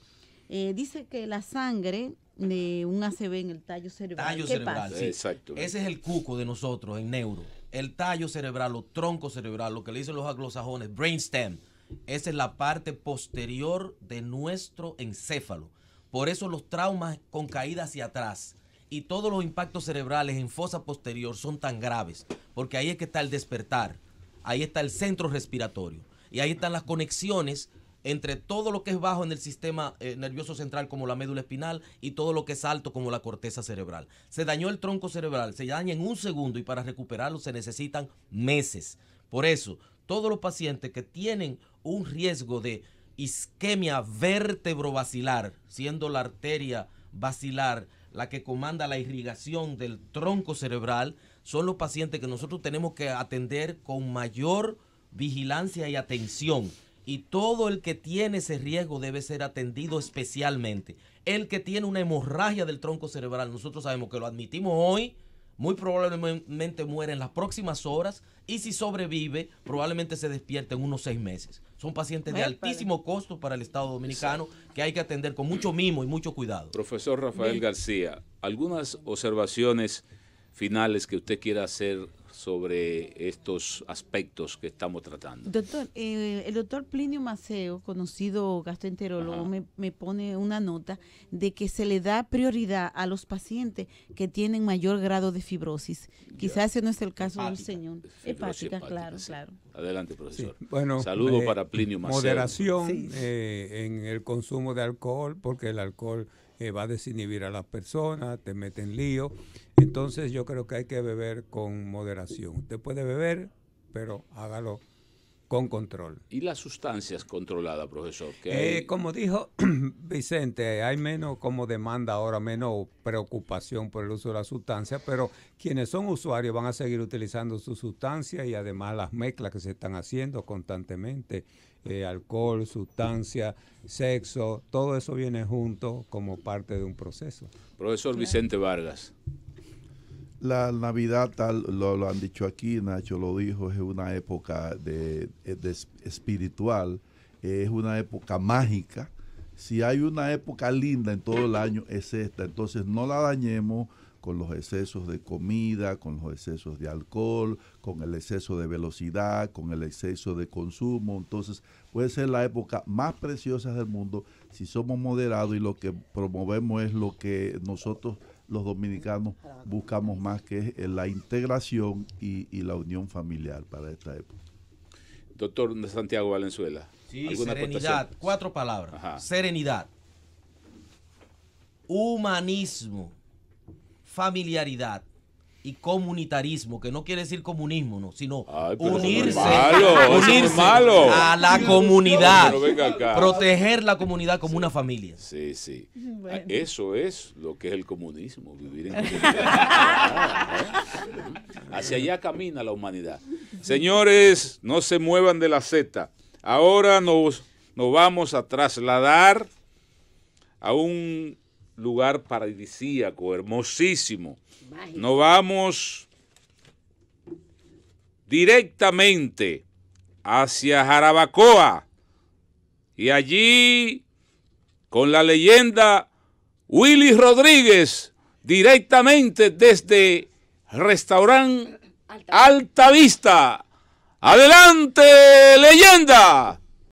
Eh, dice que la sangre de un ACV en el tallo cerebral. Tallo cerebral, Sí. Ese es el cuco de nosotros en neuro. El tallo cerebral, los tronco cerebral, lo que le dicen los anglosajones, brainstem. Esa es la parte posterior de nuestro encéfalo. Por eso los traumas con caída hacia atrás y todos los impactos cerebrales en fosa posterior son tan graves, porque ahí es que está el despertar, ahí está el centro respiratorio y ahí están las conexiones entre todo lo que es bajo en el sistema eh, nervioso central como la médula espinal y todo lo que es alto como la corteza cerebral. Se dañó el tronco cerebral, se daña en un segundo y para recuperarlo se necesitan meses. Por eso, todos los pacientes que tienen un riesgo de isquemia vértebro siendo la arteria vacilar la que comanda la irrigación del tronco cerebral, son los pacientes que nosotros tenemos que atender con mayor vigilancia y atención y todo el que tiene ese riesgo debe ser atendido especialmente. El que tiene una hemorragia del tronco cerebral, nosotros sabemos que lo admitimos hoy, muy probablemente muere en las próximas horas y si sobrevive, probablemente se despierte en unos seis meses. Son pacientes de altísimo costo para el Estado dominicano que hay que atender con mucho mimo y mucho cuidado. Profesor Rafael García, algunas observaciones finales que usted quiera hacer sobre estos aspectos que estamos tratando. Doctor, eh, el doctor Plinio Maceo, conocido gastroenterólogo, me, me, pone una nota de que se le da prioridad a los pacientes que tienen mayor grado de fibrosis. Quizás ese no es el caso del señor. Hepática, claro, claro. Adelante, profesor. Bueno, Saludo eh, para Plinio Maceo. Moderación eh, en el consumo de alcohol, porque el alcohol eh, va a desinhibir a las personas, te mete en lío. Entonces yo creo que hay que beber con moderación. Usted puede beber, pero hágalo con control. ¿Y las sustancias controladas, profesor? Eh, como dijo Vicente, hay menos como demanda ahora, menos preocupación por el uso de las sustancias, pero quienes son usuarios van a seguir utilizando sus sustancias y además las mezclas que se están haciendo constantemente eh, alcohol, sustancia, sexo, todo eso viene junto como parte de un proceso. Profesor Vicente Vargas. La Navidad, tal, lo, han dicho aquí, Nacho lo dijo, es una época de, eh, de espiritual, es una época mágica. Si hay una época linda en todo el año, es esta. Entonces no la dañemos, con los excesos de comida, con los excesos de alcohol, con el exceso de velocidad, con el exceso de consumo. Entonces puede ser la época más preciosa del mundo si somos moderados y lo que promovemos es lo que nosotros los dominicanos buscamos más, que es eh, la integración y, la unión familiar para esta época. Doctor Santiago Valenzuela. Sí, serenidad. Cuatro palabras. Serenidad. Humanismo familiaridad y comunitarismo, que no quiere decir comunismo, no, sino unirse, a la comunidad, proteger la comunidad como una familia. Sí, sí. Ah, eso es lo que es el comunismo, vivir en comunidad. Ah, ¿eh? Hacia allá camina la humanidad. Señores, no se muevan de la Z. Ahora nos vamos a trasladar a un lugar paradisíaco, hermosísimo. No Nos vamos directamente hacia Jarabacoa y allí con la leyenda Willy Rodríguez directamente desde restaurante Alta Vista. Adelante, leyenda.